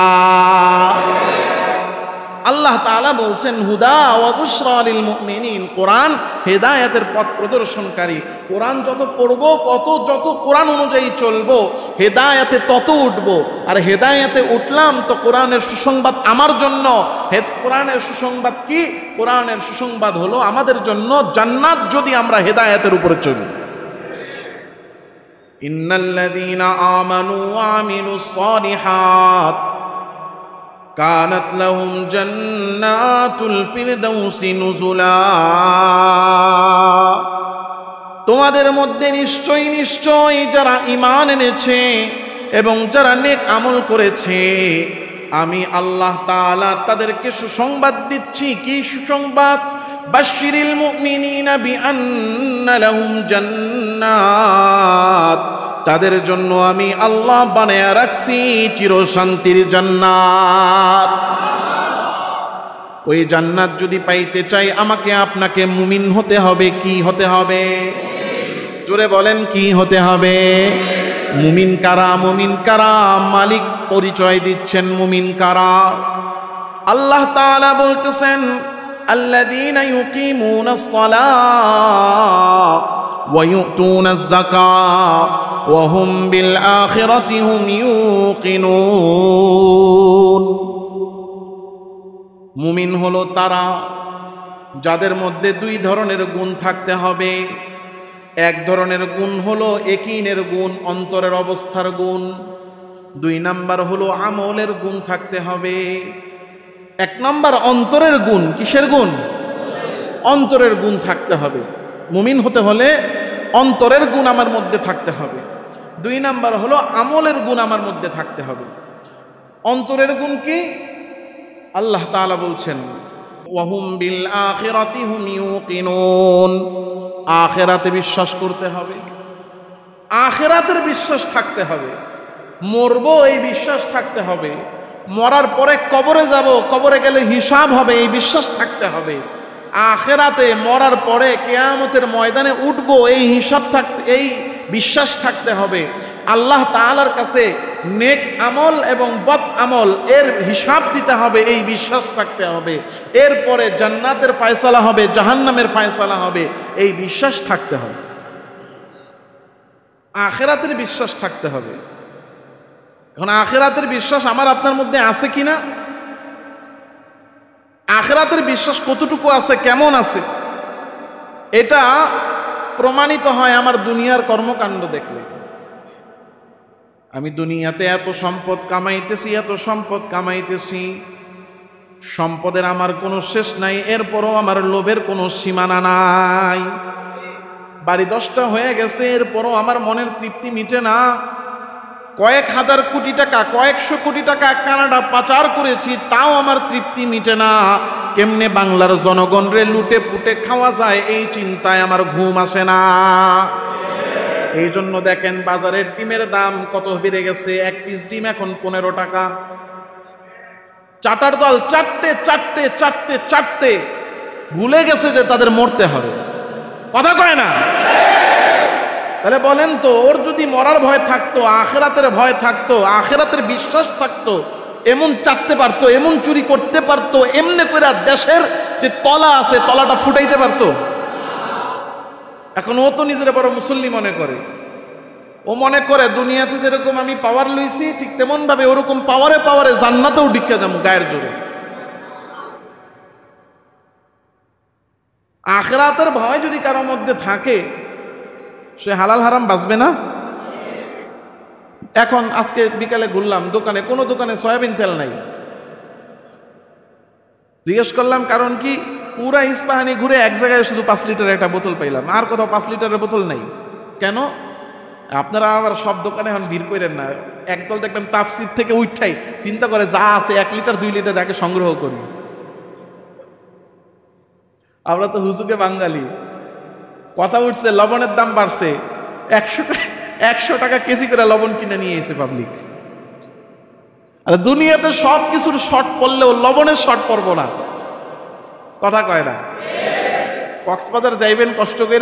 আল্লাহ তালা বলছেন হুদা অবুসরালিল মিনীন কোরআন হেদায়তের পথ প্রদর্শনকারী কোরআন যত পড়ব কত যত কোরআন অনুযায়ী চলবো হেদায়াতে তত উঠব আর হেদায়াতে উঠলাম তো কোরআনের সুসংবাদ আমার জন্য হে কোরআনের সুসংবাদ কি কোরআনের সুসংবাদ হলো আমাদের জন্য জান্নাত যদি আমরা হেদায়তের উপরে চলি ইন্নাল্লাযীনা আমানু ওয়া আমিলুস সালিহাত كانت لهم جنات الفردوس نزلا তোমাদের মধ্যে নিশ্চয় নিশ্চয় যারা ইমান এনেছে এবং যারা নেক আমল করেছে আমি আল্লাহ তাআলা তাদেরকে সুসংবাদ দিচ্ছি কি সুসংবাদ বাশিরিল মুমিনিনা বিআন্না লাহুম জান্নাত তাদের জন্য আমি আল্লাহ বানায় রাখছি চিরশান্তির জান্নাত ওই জান্নাত যদি পাইতে চাই আমাকে আপনাকে মুমিন হতে হবে কি হতে হবে জোরে বলেন কি হতে হবে মুমিন কারা মুমিন কারা মালিক পরিচয় দিচ্ছেন মুমিন কারা আল্লাহ তালা বলতেছেন الذين يقيمون الصلاة ويؤتون الزكاة وهم بالآخرة هم يوقنون মুমিন হলো তারা যাদের মধ্যে দুই ধরনের গুণ থাকতে হবে এক ধরনের গুণ হলো একিনের গুণ অন্তরের অবস্থার গুণ দুই নাম্বার হলো আমলের গুণ থাকতে হবে এক নম্বর অন্তরের গুণ কিসের গুণ অন্তরের গুণ থাকতে হবে মুমিন হতে হলে অন্তরের গুণ আমার মধ্যে থাকতে হবে দুই নাম্বার হলো আমলের গুণ আমার মধ্যে থাকতে হবে অন্তরের গুণ কি আল্লাহ তালা বলছেন ওয়াহুম বিল আখেরাতি হুম ইউকিনুন আখেরাতে বিশ্বাস করতে হবে আখেরাতের বিশ্বাস থাকতে হবে মরবো এই বিশ্বাস থাকতে হবে মরার পরে কবরে যাব কবরে গেলে হিসাব হবে এই বিশ্বাস থাকতে হবে আখেরাতে মরার পরে কেয়ামতের ময়দানে উঠবো এই হিসাব থাকতে এই বিশ্বাস থাকতে হবে আল্লাহ তালার কাছে নেক আমল এবং বদ আমল এর হিসাব দিতে হবে এই বিশ্বাস থাকতে হবে এরপরে জান্নাতের ফায়সালা হবে জাহান্নামের ফায়সালা হবে এই বিশ্বাস থাকতে হবে আখেরাতের বিশ্বাস থাকতে হবে এখন আখেরাতের বিশ্বাস আমার আপনার মধ্যে আছে কি না আখেরাতের বিশ্বাস কতটুকু আছে কেমন আছে এটা প্রমাণিত হয় আমার দুনিয়ার কর্মকাণ্ড দেখলে আমি দুনিয়াতে এত সম্পদ কামাইতেছি এত সম্পদ কামাইতেছি সম্পদের আমার কোনো শেষ নাই এরপরও আমার লোভের কোনো সীমানা নাই বাড়ি দশটা হয়ে গেছে এরপরও আমার মনের তৃপ্তি মিটে না কয়েক হাজার কোটি টাকা কয়েকশো কোটি টাকা কানাডা পাচার করেছি তাও আমার তৃপ্তি মিটে না কেমনে বাংলার জনগণরে লুটে পুটে খাওয়া যায় এই চিন্তায় আমার ঘুম আসে না এই জন্য দেখেন বাজারের ডিমের দাম কত বেড়ে গেছে এক পিস ডিম এখন পনেরো টাকা চাটার দল চাটতে চাটতে চাটতে চাটতে ভুলে গেছে যে তাদের মরতে হবে কথা কয় না তাহলে বলেন তো ওর যদি মরার ভয় থাকতো আখেরাতের ভয় থাকতো আখেরাতের বিশ্বাস থাকতো এমন চাটতে পারতো এমন চুরি করতে পারতো এমনি করে দেশের যে তলা আছে তলাটা ফুটাইতে পারতো এখন ও তো নিজের বড় মুসল্লি মনে করে ও মনে করে দুনিয়াতে যেরকম আমি পাওয়ার লইছি ঠিক তেমনভাবে ওরকম পাওয়ারে পাওয়ারে জান্নাতেও ডিক্কা যাবো গায়ের জোরে আখরাতের ভয় যদি কারোর মধ্যে থাকে সে হালাল হারাম বাঁচবে না এখন আজকে বিকালে ঘুরলাম দোকানে কোনো দোকানে সয়াবিন তেল নাই জিজ্ঞেস করলাম কারণ কি পুরা ইস্পাহানি ঘুরে এক জায়গায় শুধু পাঁচ লিটারের একটা বোতল পাইলাম আর কোথাও পাঁচ লিটারের বোতল নাই কেন আপনারা আবার সব দোকানে এখন ভিড় করেন না একদল দেখবেন তাফসির থেকে উঠাই চিন্তা করে যা আছে এক লিটার দুই লিটার আগে সংগ্রহ করি আমরা তো হুজুকে বাঙালি কথা উঠছে লবণের দাম বাড়ছে একশো একশো টাকা কেজি করে লবণ কিনে নিয়ে এসে পাবলিক আর দুনিয়াতে সব কিছুর শর্ট পড়লেও লবণের শর্ট পড়বো না কথা কয় না কক্সবাজার যাইবেন কষ্ট করে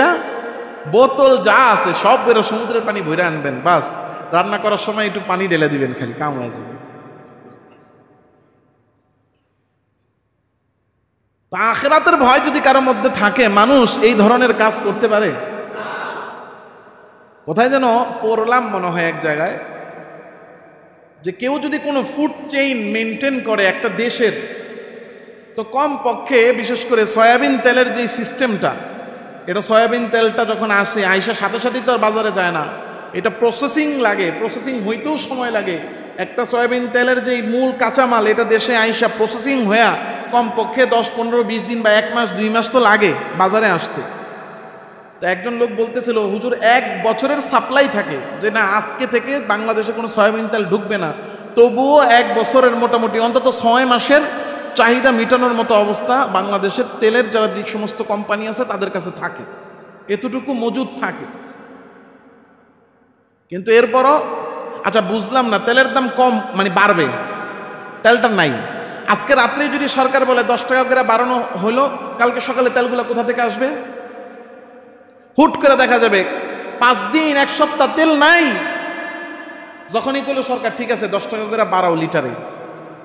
বোতল যা আছে সব বেরো সমুদ্রের পানি ভরে আনবেন বাস রান্না করার সময় একটু পানি ঢেলে দিবেন খালি কাম হয়ে যাবে তা আখেরাতের ভয় যদি কারোর মধ্যে থাকে মানুষ এই ধরনের কাজ করতে পারে কোথায় যেন পড়লাম মনে হয় এক জায়গায় যে কেউ যদি কোনো ফুড চেইন মেনটেন করে একটা দেশের তো কম পক্ষে বিশেষ করে সয়াবিন তেলের যে সিস্টেমটা এটা সয়াবিন তেলটা যখন আসে আইসা সাথে সাথেই তো আর বাজারে যায় না এটা প্রসেসিং লাগে প্রসেসিং হইতেও সময় লাগে একটা সয়াবিন তেলের যেই মূল কাঁচামাল এটা দেশে আইসা প্রসেসিং হয়ে কমপক্ষে দশ পনেরো বিশ দিন বা এক মাস দুই মাস তো লাগে বাজারে আসতে তো একজন লোক বলতেছিল হুজুর এক বছরের সাপ্লাই থাকে যে না আজকে থেকে বাংলাদেশে কোনো সয়াবিন তেল ঢুকবে না তবুও এক বছরের মোটামুটি অন্তত ছয় মাসের চাহিদা মেটানোর মতো অবস্থা বাংলাদেশের তেলের যারা যে সমস্ত কোম্পানি আছে তাদের কাছে থাকে এতটুকু মজুদ থাকে কিন্তু এরপরও আচ্ছা বুঝলাম না তেলের দাম কম মানে বাড়বে তেলটা নাই আজকে রাত্রে যদি সরকার বলে দশ টাকা করে বাড়ানো হলো কালকে সকালে তেলগুলো কোথা থেকে আসবে হুট করে দেখা যাবে পাঁচ দিন এক সপ্তাহ তেল নাই যখনই করলো সরকার ঠিক আছে দশ টাকা করে বাড়াও লিটারে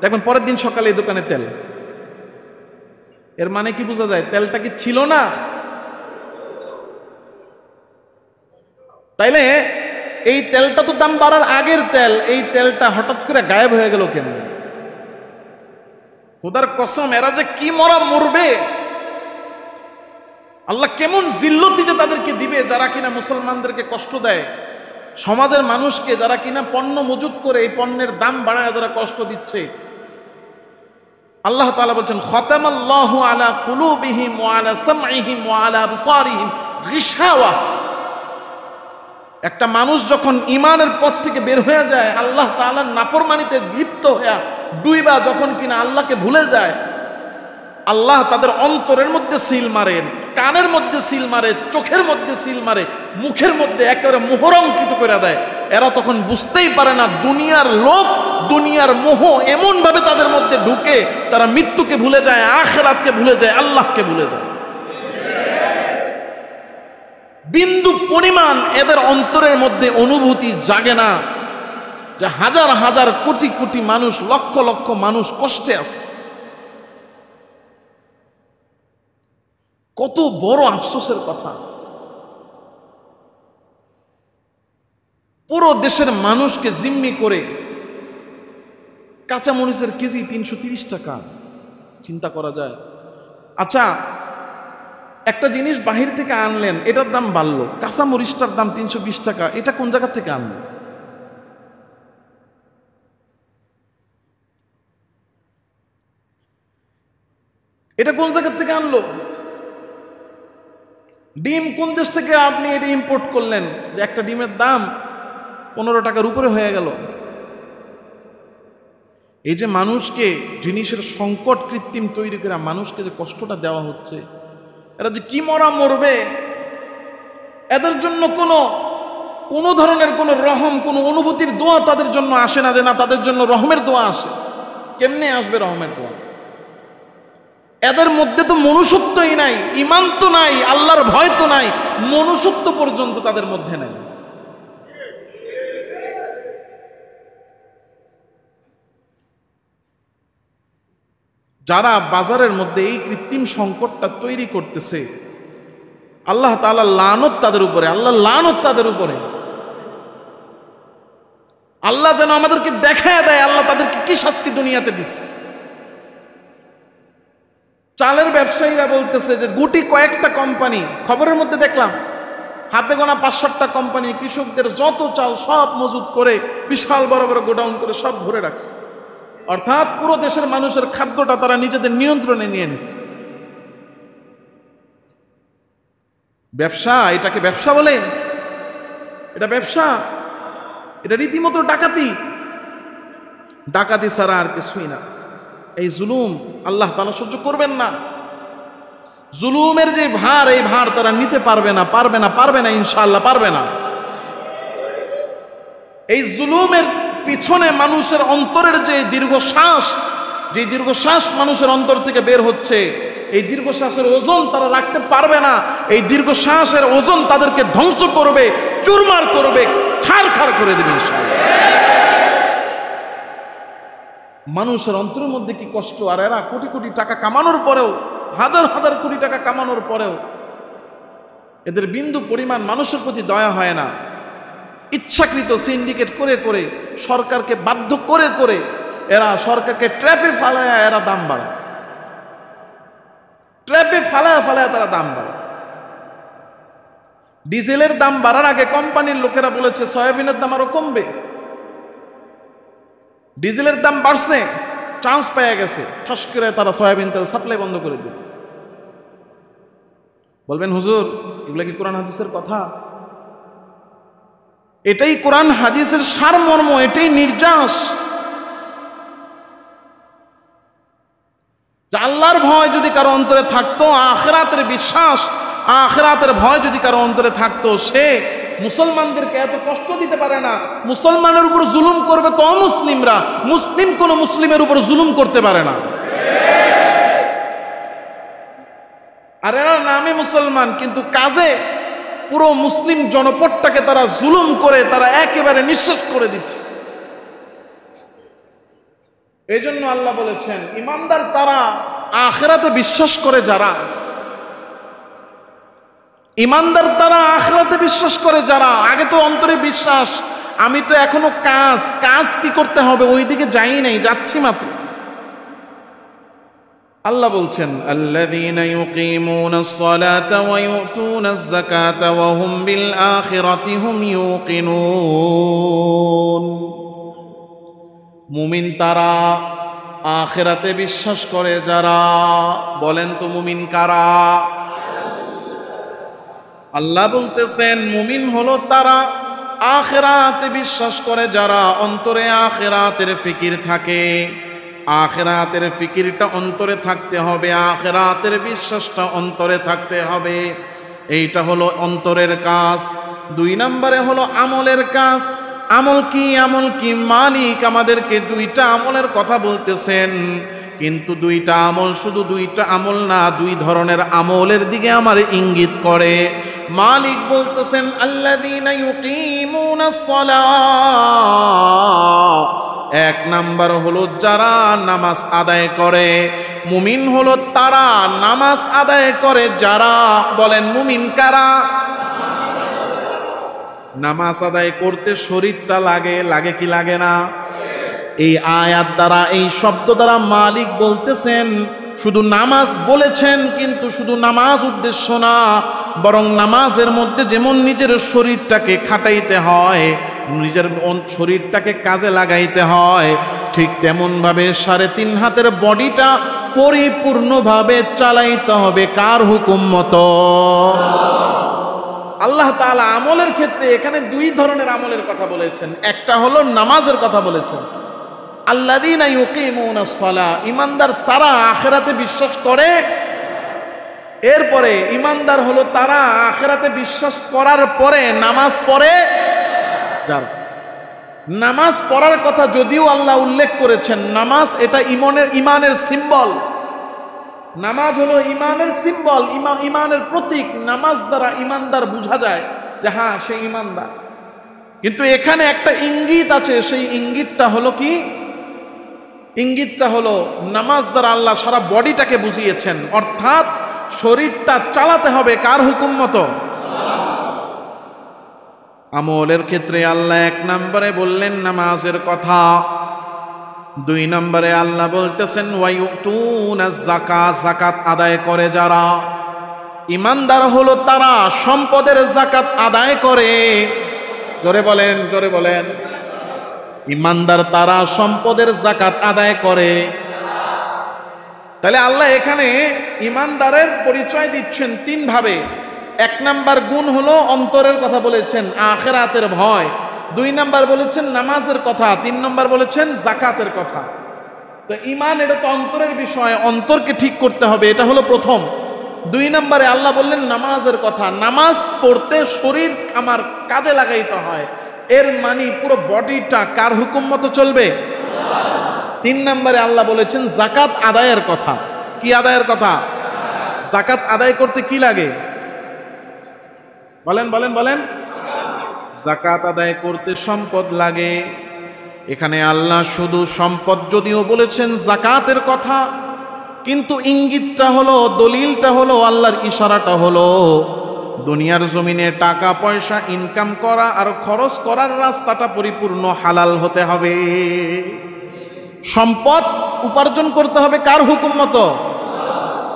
দেখবেন পরের দিন সকালে এই দোকানে তেল এর মানে কি বোঝা যায় তেলটা কি ছিল না তাইলে এই তেলটা তো দাম বাড়ার আগের তেল এই তেলটা হঠাৎ করে গায়েব হয়ে গেল কেমন খুদার কসম এরা যে কি মরা মরবে আল্লাহ কেমন জিল্লতি যে তাদেরকে দিবে যারা কিনা মুসলমানদেরকে কষ্ট দেয় সমাজের মানুষকে যারা কিনা পণ্য মজুত করে এই পণ্যের দাম বাড়ায় যারা কষ্ট দিচ্ছে আল্লাহ তালা বলছেন খতাম আল্লাহ আলা কুলুবিহিম ওয়ালা সামহিম ওয়ালা আবসারিহিম একটা মানুষ যখন ইমানের পথ থেকে বের হয়ে যায় আল্লাহ তালার নাফরমানিতে লিপ্ত হয়ে বা যখন কিনা আল্লাহকে ভুলে যায় আল্লাহ তাদের অন্তরের মধ্যে সিল মারেন কানের মধ্যে সিল মারে চোখের মধ্যে সিল মারে মুখের মধ্যে একেবারে অঙ্কিত করে দেয় এরা তখন বুঝতেই পারে না দুনিয়ার লোভ দুনিয়ার মোহ এমনভাবে তাদের মধ্যে ঢুকে তারা মৃত্যুকে ভুলে যায় আখরাতকে ভুলে যায় আল্লাহকে ভুলে যায় বিন্দু পরিমাণ এদের অন্তরের মধ্যে অনুভূতি জাগে না যে হাজার হাজার কোটি কোটি মানুষ লক্ষ লক্ষ মানুষ কষ্টে আছে কত বড় আফসোসের কথা পুরো দেশের মানুষকে জিম্মি করে কাঁচামরিচের কেজি তিনশো তিরিশ টাকা চিন্তা করা যায় আচ্ছা একটা জিনিস বাহির থেকে আনলেন এটার দাম বাড়লো কাঁচামরিচটার দাম তিনশো বিশ টাকা এটা কোন জায়গা থেকে আনলো এটা কোন জায়গার থেকে আনলো ডিম কোন দেশ থেকে আপনি এটা ইম্পোর্ট করলেন যে একটা ডিমের দাম পনেরো টাকার উপরে হয়ে গেল এই যে মানুষকে জিনিসের সংকট কৃত্রিম তৈরি করে মানুষকে যে কষ্টটা দেওয়া হচ্ছে এরা যে কি মরা মরবে এদের জন্য কোনো কোনো ধরনের কোনো রহম কোনো অনুভূতির দোয়া তাদের জন্য আসে না যে না তাদের জন্য রহমের দোয়া আসে কেমনে আসবে রহমের দোয়া এদের মধ্যে তো মনুষ্যত্বই নাই ইমান তো নাই আল্লাহর ভয় তো নাই মনুষ্যত্ব পর্যন্ত তাদের মধ্যে নাই যারা বাজারের মধ্যে এই কৃত্রিম সংকটটা তৈরি করতেছে আল্লাহ তালা লানত তাদের উপরে আল্লাহ লানত তাদের উপরে আল্লাহ যেন আমাদেরকে দেখা দেয় আল্লাহ তাদেরকে কি শাস্তি দুনিয়াতে দিচ্ছে চালের ব্যবসায়ীরা বলতেছে যে গুটি কয়েকটা কোম্পানি খবরের মধ্যে দেখলাম হাতে গোনা পাঁচ সাতটা কোম্পানি কৃষকদের যত চাল সব মজুত করে বিশাল বড় বড় গোডাউন করে সব ভরে রাখছে অর্থাৎ পুরো দেশের মানুষের খাদ্যটা তারা নিজেদের নিয়ন্ত্রণে নিয়ে নিছে ব্যবসা এটাকে ব্যবসা বলে এটা ব্যবসা এটা রীতিমতো ডাকাতি ডাকাতি ছাড়া আর কিছুই না এই জুলুম আল্লাহ তালা সহ্য করবেন না জুলুমের যে ভার এই ভার তারা নিতে পারবে না পারবে না পারবে না ইনশাল্লাহ পারবে না এই জুলুমের পিছনে মানুষের অন্তরের যে দীর্ঘশ্বাস যে দীর্ঘশ্বাস মানুষের অন্তর থেকে বের হচ্ছে এই দীর্ঘশ্বাসের ওজন তারা রাখতে পারবে না এই দীর্ঘশ্বাসের ওজন তাদেরকে ধ্বংস করবে চুরমার করবে খাড় করে দেবে ইনশাল্লাহ মানুষের অন্তরের মধ্যে কি কষ্ট আর এরা কোটি কোটি টাকা কামানোর পরেও হাজার হাজার কোটি টাকা কামানোর পরেও এদের বিন্দু পরিমাণ মানুষের প্রতি দয়া হয় না ইচ্ছাকৃত সিন্ডিকেট করে করে সরকারকে বাধ্য করে করে এরা সরকারকে ট্র্যাপে ফালায় এরা দাম বাড়ায় ট্র্যাপে ফালায় ফালায় তারা দাম বাড়ায় ডিজেলের দাম বাড়ার আগে কোম্পানির লোকেরা বলেছে সয়াবিনের দাম আরও কমবে ডিজেলের দাম বাড়ছে চান্স পাইয়া গেছে ঠাস করে তারা সয়াবিন তেল সাপ্লাই বন্ধ করে দিল বলবেন হুজুর এগুলা কি কোরআন হাদিসের কথা এটাই কোরআন হাদিসের সারমর্ম এটাই নির্যাস আল্লাহর ভয় যদি কারো অন্তরে থাকতো আখরাতের বিশ্বাস আখরাতের ভয় যদি কারো অন্তরে থাকতো সে মুসলমানদেরকে এত কষ্ট দিতে পারে না মুসলমানের উপর জুলুম করবে তো অমুসলিমরা মুসলিম কোনো মুসলিমের উপর জুলুম করতে পারে না আর এরা নামে মুসলমান কিন্তু কাজে পুরো মুসলিম জনপদটাকে তারা জুলুম করে তারা একেবারে নিঃশ্বাস করে দিচ্ছে এই জন্য আল্লাহ বলেছেন ইমানদার তারা আখেরাতে বিশ্বাস করে যারা ইমানদার তারা আখরাতে বিশ্বাস করে যারা আগে তো অন্তরে বিশ্বাস আমি তো এখনো কাজ কাজ কি করতে হবে ওই দিকে যাই নাই যাচ্ছি মাত্র আল্লাহ বলছেন আল্লাযীনা হুম বিল মুমিন তারা আখেরাতে বিশ্বাস করে যারা বলেন তো মুমিন কারা আল্লাহ বলতেছেন মুমিন হলো তারা আখেরাতে বিশ্বাস করে যারা অন্তরে আখেরাতের ফিকির থাকে আখেরাতের ফিকিরটা অন্তরে থাকতে হবে আখেরাতের বিশ্বাসটা অন্তরে থাকতে হবে এইটা হলো অন্তরের কাজ দুই নম্বরে হলো আমলের কাজ আমল কি আমল কি মালিক আমাদেরকে দুইটা আমলের কথা বলতেছেন কিন্তু দুইটা আমল শুধু দুইটা আমল না দুই ধরনের আমলের দিকে আমার ইঙ্গিত করে মালিক বলতেছেন আল্লাদিনা ইউকিমুনাস এক নাম্বার হলো যারা নামাজ আদায় করে মুমিন হলো তারা নামাজ আদায় করে যারা বলেন মুমিন কারা নামাজ আদায় করতে শরীরটা লাগে লাগে কি লাগে না এই আয়াত দ্বারা এই শব্দ দ্বারা মালিক বলতেছেন শুধু নামাজ বলেছেন কিন্তু শুধু নামাজ উদ্দেশ্য না বরং নামাজের মধ্যে যেমন নিজের শরীরটাকে খাটাইতে হয় নিজের শরীরটাকে কাজে লাগাইতে হয় ঠিক তেমনভাবে সাড়ে তিন হাতের বডিটা পরিপূর্ণভাবে চালাইতে হবে কার হুকুম মতো আল্লাহ তালা আমলের ক্ষেত্রে এখানে দুই ধরনের আমলের কথা বলেছেন একটা হলো নামাজের কথা বলেছেন ইমানদার তারা আখেরাতে বিশ্বাস করে এরপরে ইমানদার হলো তারা আখেরাতে বিশ্বাস করার পরে নামাজ পড়ে যার নামাজ পড়ার কথা যদিও আল্লাহ উল্লেখ করেছেন নামাজ এটা ইমনের ইমানের সিম্বল নামাজ হলো ইমানের সিম্বল ইমা ইমানের প্রতীক নামাজ দ্বারা ইমানদার বোঝা যায় যে হ্যাঁ সে ইমানদার কিন্তু এখানে একটা ইঙ্গিত আছে সেই ইঙ্গিতটা হলো কি ইঙ্গিতটা হলো নামাজ দ্বারা আল্লাহ সারা বডিটাকে বুঝিয়েছেন অর্থাৎ শরীরটা চালাতে হবে কার হুকুম মতো আমলের ক্ষেত্রে আল্লাহ এক নম্বরে বললেন নামাজের কথা দুই নম্বরে আল্লাহ বলতেছেন জাকাত আদায় করে যারা ইমানদার হলো তারা সম্পদের জাকাত আদায় করে জোরে বলেন জোরে বলেন ইমানদার তারা সম্পদের জাকাত আদায় করে তাহলে আল্লাহ এখানে ইমানদারের পরিচয় দিচ্ছেন তিনভাবে এক নাম্বার গুণ হলো অন্তরের কথা বলেছেন আখেরাতের ভয় দুই নাম্বার বলেছেন নামাজের কথা তিন নাম্বার বলেছেন জাকাতের কথা তো ইমান এটা তো অন্তরের বিষয় অন্তরকে ঠিক করতে হবে এটা হলো প্রথম দুই নম্বরে আল্লাহ বললেন নামাজের কথা নামাজ পড়তে শরীর আমার কাজে লাগাইতে হয় এর মানি পুরো বডিটা কার হুকুম মতো চলবে তিন নম্বরে আল্লাহ বলেছেন জাকাত আদায়ের কথা কি আদায়ের কথা জাকাত আদায় করতে কি লাগে বলেন বলেন বলেন জাকাত আদায় করতে সম্পদ লাগে এখানে আল্লাহ শুধু সম্পদ যদিও বলেছেন জাকাতের কথা কিন্তু ইঙ্গিতটা হলো দলিলটা হলো আল্লাহর ইশারাটা হলো দুনিয়ার জমিনে টাকা পয়সা ইনকাম করা আর খরচ করার রাস্তাটা পরিপূর্ণ হালাল হতে হবে সম্পদ উপার্জন করতে হবে কার হুকুম মতো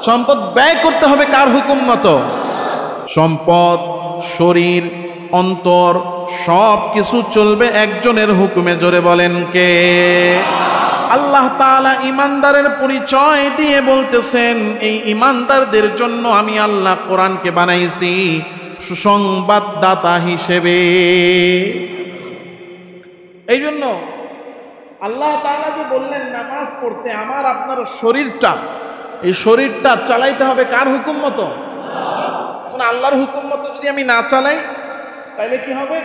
সম্পদ ব্যয় করতে হবে কার হুকুম মতো সম্পদ শরীর অন্তর সব কিছু চলবে একজনের হুকুমে জোরে বলেন কে আল্লাহ তালা ইমানদারের পরিচয় দিয়ে বলতেছেন এই ইমানদারদের জন্য আমি আল্লাহ কোরআনকে বানাইছি সুসংবাদদাতা হিসেবে এই জন্য আল্লাহ তালা যে বললেন নামাজ পড়তে আমার আপনার শরীরটা এই শরীরটা চালাইতে হবে কার হুকুম মতো আল্লাহর হুকুম মতো যদি আমি না চালাই তাহলে কি হবে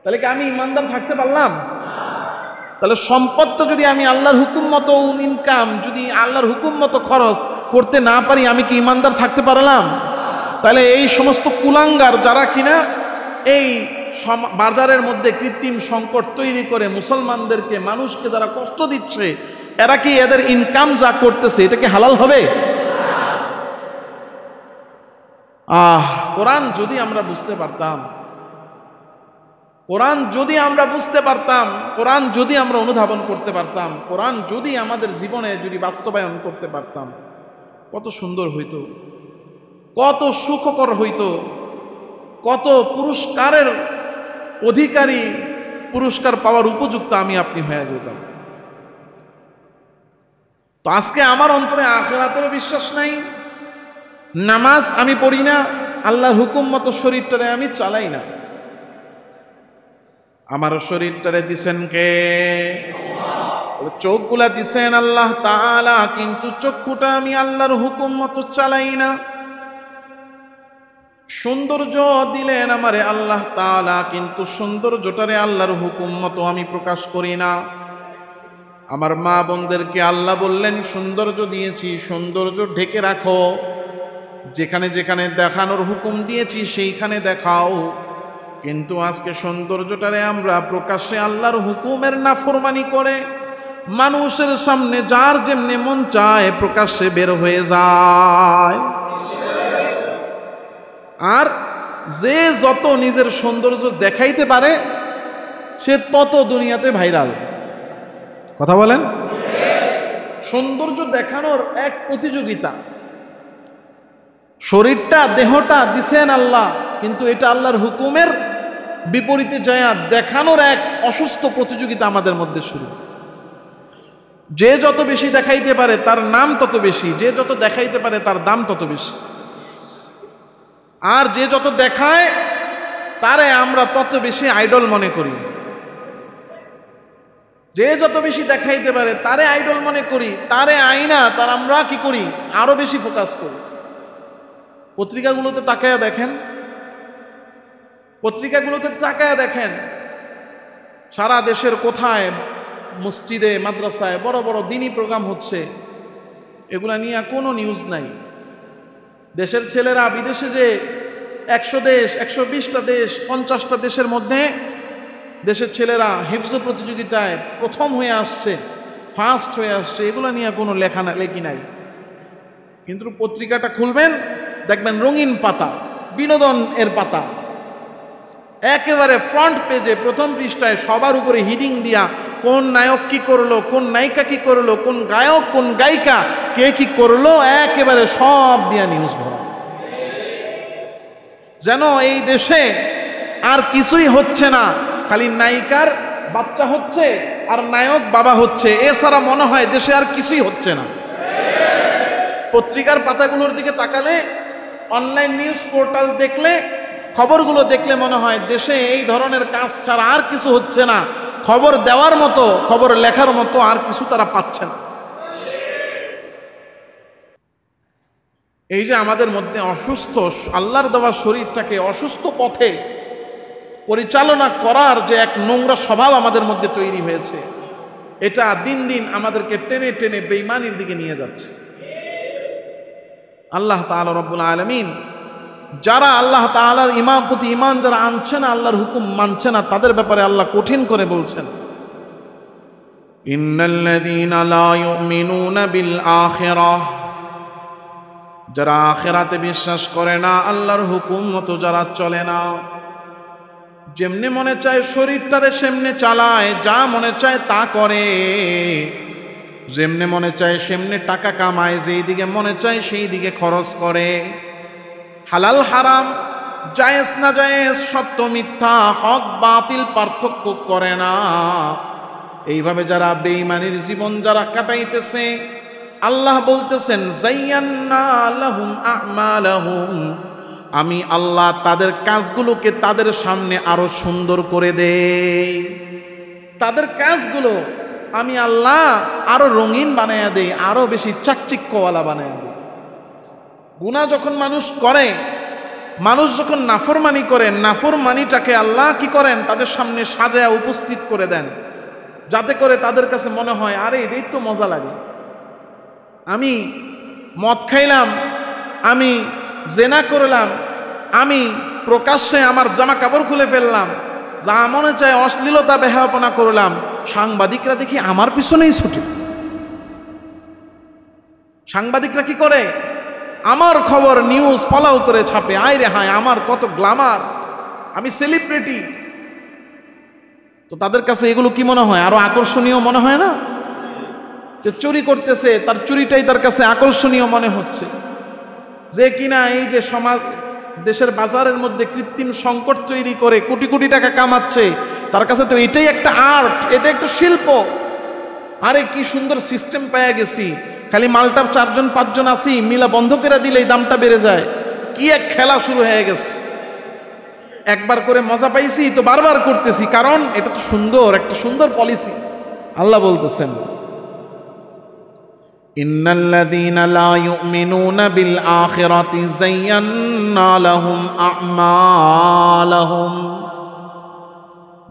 তাহলে কি আমি ইমানদার থাকতে পারলাম তাহলে সম্পদ তো যদি আমি আল্লাহর হুকুম মতো ইনকাম যদি আল্লাহর হুকুম মতো খরচ করতে না পারি আমি কি ইমানদার থাকতে পারলাম তাহলে এই সমস্ত কুলাঙ্গার যারা কিনা এই বাজারের মধ্যে কৃত্রিম সংকট তৈরি করে মুসলমানদেরকে মানুষকে যারা কষ্ট দিচ্ছে এরা কি এদের ইনকাম যা করতেছে এটা কি হালাল হবে আহ কোরআন যদি আমরা বুঝতে পারতাম কোরআন যদি আমরা বুঝতে পারতাম কোরআন যদি আমরা অনুধাবন করতে পারতাম কোরআন যদি আমাদের জীবনে যদি বাস্তবায়ন করতে পারতাম কত সুন্দর হইত কত সুখকর হইত কত পুরস্কারের অধিকারী পুরস্কার পাওয়ার উপযুক্ত আমি আপনি হয়ে যেতাম তো আজকে আমার অন্তরে আখেরাতেরও বিশ্বাস নাই নামাজ আমি পড়ি না আল্লাহর হুকুম মতো শরীরটারে আমি চালাই না আমার শরীরটারে দিছেন কে চোখগুলা দিছেন আল্লাহ কিন্তু চক্ষুটা আমি আল্লাহর হুকুম মতো চালাই না সৌন্দর্য দিলেন আমারে আল্লাহ তালা কিন্তু সৌন্দর্যটারে আল্লাহর হুকুম মতো আমি প্রকাশ করি না আমার মা বোনদেরকে আল্লাহ বললেন সৌন্দর্য দিয়েছি সৌন্দর্য ঢেকে রাখো যেখানে যেখানে দেখানোর হুকুম দিয়েছি সেইখানে দেখাও কিন্তু আজকে সৌন্দর্যটারে আমরা প্রকাশ্যে আল্লাহর হুকুমের নাফরমানি করে মানুষের সামনে যার যেমনে মন চায় প্রকাশ্যে বের হয়ে যায় আর যে যত নিজের সৌন্দর্য দেখাইতে পারে সে তত দুনিয়াতে ভাইরাল কথা বলেন সৌন্দর্য দেখানোর এক প্রতিযোগিতা শরীরটা দেহটা দিছেন আল্লাহ কিন্তু এটা আল্লাহর হুকুমের বিপরীতে জয়া দেখানোর এক অসুস্থ প্রতিযোগিতা আমাদের মধ্যে শুরু যে যত বেশি দেখাইতে পারে তার নাম তত বেশি যে যত দেখাইতে পারে তার দাম তত বেশি আর যে যত দেখায় তারে আমরা তত বেশি আইডল মনে করি যে যত বেশি দেখাইতে পারে তারে আইডল মনে করি তারে আইনা তার আমরা কি করি আরো বেশি ফোকাস করি পত্রিকাগুলোতে তাকায় দেখেন পত্রিকাগুলোতে তাকায় দেখেন সারা দেশের কোথায় মসজিদে মাদ্রাসায় বড় বড় দিনই প্রোগ্রাম হচ্ছে এগুলা নিয়ে কোনো নিউজ নাই দেশের ছেলেরা বিদেশে যে একশো দেশ একশো বিশটা দেশ পঞ্চাশটা দেশের মধ্যে দেশের ছেলেরা হিফজ প্রতিযোগিতায় প্রথম হয়ে আসছে ফার্স্ট হয়ে আসছে এগুলো নিয়ে কোনো লেখা না লেখি নাই কিন্তু পত্রিকাটা খুলবেন দেখবেন রঙিন পাতা বিনোদন এর পাতা একেবারে ফ্রন্ট পেজে প্রথম পৃষ্ঠায় সবার উপরে হিডিং দিয়া কোন নায়ক কি করলো কোন নায়িকা কি করলো কোন গায়ক কোন গায়িকা কে কি করলো একেবারে সব দিয়া নিউজ ভর যেন এই দেশে আর কিছুই হচ্ছে না খালি নায়িকার বাচ্চা হচ্ছে আর নায়ক বাবা হচ্ছে এছাড়া মনে হয় দেশে আর কিছুই হচ্ছে না পত্রিকার পাতাগুলোর দিকে তাকালে অনলাইন নিউজ পোর্টাল দেখলে খবরগুলো দেখলে মনে হয় দেশে এই ধরনের কাজ ছাড়া আর কিছু হচ্ছে না খবর দেওয়ার মতো খবর লেখার মতো আর কিছু তারা পাচ্ছে না এই যে আমাদের মধ্যে অসুস্থ আল্লাহর দেওয়া শরীরটাকে অসুস্থ পথে পরিচালনা করার যে এক নোংরা স্বভাব আমাদের মধ্যে তৈরি হয়েছে এটা দিন দিন আমাদেরকে টেনে টেনে বেইমানির দিকে নিয়ে যাচ্ছে আল্লাহ তাল রব্বুল আলমিন যারা আল্লাহ তালার ইমাম প্রতি ইমান যারা আনছে না আল্লাহর হুকুম মানছে না তাদের ব্যাপারে আল্লাহ কঠিন করে বলছেন যারা আখেরাতে বিশ্বাস করে না আল্লাহর হুকুম মতো যারা চলে না যেমনি মনে চায় শরীর তারে সেমনি চালায় যা মনে চায় তা করে যেমনি মনে চায় সেমনি টাকা কামায় যেই দিকে মনে চায় সেই দিকে খরচ করে হালাল হারাম জায়েজ না জায়েজ সত্য মিথ্যা হক বাতিল পার্থক্য করে না এইভাবে যারা বেঈমানির জীবন যারা কাটাইতেছে আল্লাহ বলতেছেন আমি আল্লাহ তাদের কাজগুলোকে তাদের সামনে আরো সুন্দর করে দেই তাদের কাজগুলো আমি আল্লাহ আরো রঙিন বানাইয়া দেই আরো বেশি চাকচিক্যওয়ালা বানাইয়া দেই গুণা যখন মানুষ করে মানুষ যখন নাফরমানি করে নাফরমানিটাকে আল্লাহ কি করেন তাদের সামনে সাজায়া উপস্থিত করে দেন যাতে করে তাদের কাছে মনে হয় আরে এটাই তো মজা লাগে আমি মদ খাইলাম আমি জেনা করলাম আমি প্রকাশ্যে আমার জামা কাপড় খুলে ফেললাম যা মনে চায় অশ্লীলতা বেহাপনা করলাম সাংবাদিকরা দেখি আমার পিছনেই ছুটে সাংবাদিকরা কি করে আমার খবর নিউজ ফলাও করে ছাপে আয় রে হায় আমার কত গ্লামার আমি সেলিব্রিটি তো তাদের কাছে এগুলো কি মনে হয় আরো আকর্ষণীয় মনে হয় না যে চুরি করতেছে তার চুরিটাই তার কাছে আকর্ষণীয় মনে হচ্ছে যে কিনা এই যে সমাজ দেশের বাজারের মধ্যে কৃত্রিম সংকট তৈরি করে কোটি কোটি টাকা কামাচ্ছে তার কাছে তো এটাই একটা আর্ট এটা একটা শিল্প আরে কি সুন্দর সিস্টেম পাওয়া গেছি খালি মালটা চারজন পাঁচজন আসি মিলা বন্ধ করে দিলে এই দামটা বেড়ে যায় কি এক খেলা শুরু হয়ে গেছে একবার করে মজা পাইছি তো বারবার করতেছি কারণ এটা তো সুন্দর একটা সুন্দর পলিসি আল্লাহ বলতেছেন ইন্নাল্লাযীনা লা ইউমিনুনা বিল আখিরাতি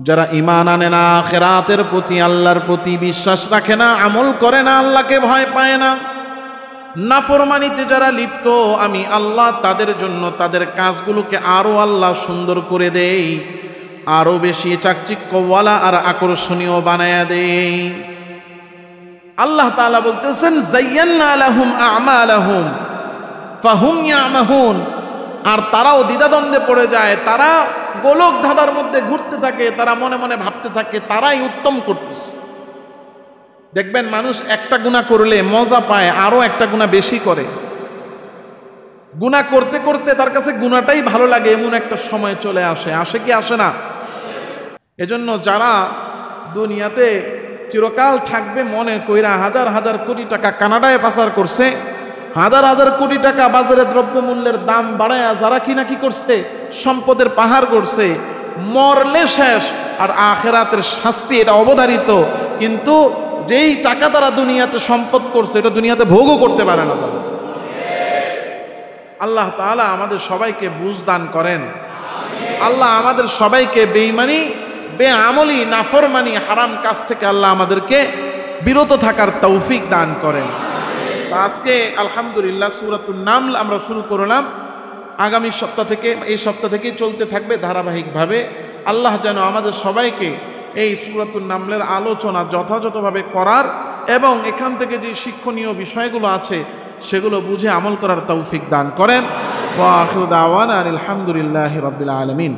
যারা ইমান আনে না খেরাতের প্রতি আল্লাহর প্রতি বিশ্বাস রাখে না আমল করে না আল্লাহকে ভয় পায় না নাফরমানিতে যারা লিপ্ত আমি আল্লাহ তাদের জন্য তাদের কাজগুলোকে আরও আল্লাহ সুন্দর করে দেই আরও বেশি চাকচিক্যওয়ালা আর আকর্ষণীয় বানায়া দেই আল্লাহ তালা বলতেছেন আর তারাও দ্বিধাদ্বন্দ্বে পড়ে যায় তারা গোলক ধাঁধার মধ্যে ঘুরতে থাকে তারা মনে মনে ভাবতে থাকে তারাই উত্তম করতেছে দেখবেন মানুষ একটা গুণা করলে মজা পায় আরও একটা গুণা বেশি করে গুণা করতে করতে তার কাছে গুণাটাই ভালো লাগে এমন একটা সময় চলে আসে আসে কি আসে না এজন্য যারা দুনিয়াতে চিরকাল থাকবে মনে কইরা হাজার হাজার কোটি টাকা কানাডায় পাচার করছে হাজার হাজার কোটি টাকা বাজারে দ্রব্যমূল্যের দাম বাড়ায় যারা কি না কি করছে সম্পদের পাহাড় করছে মরলে শেষ আর আখেরাতের শাস্তি এটা অবধারিত কিন্তু যেই টাকা তারা দুনিয়াতে সম্পদ করছে এটা দুনিয়াতে ভোগও করতে পারে না তারা আল্লাহ তালা আমাদের সবাইকে বুঝদান করেন আল্লাহ আমাদের সবাইকে বেইমানি বে আমলি নাফরমানি হারাম কাজ থেকে আল্লাহ আমাদেরকে বিরত থাকার তৌফিক দান করেন আজকে আলহামদুলিল্লাহ সুরাতুল নাম আমরা শুরু করলাম আগামী সপ্তাহ থেকে এই সপ্তাহ থেকে চলতে থাকবে ধারাবাহিকভাবে আল্লাহ যেন আমাদের সবাইকে এই সুরাতুল নামলের আলোচনা যথাযথভাবে করার এবং এখান থেকে যে শিক্ষণীয় বিষয়গুলো আছে সেগুলো বুঝে আমল করার তৌফিক দান করেন আলহামদুলিল্লাহ রবিল আলমিন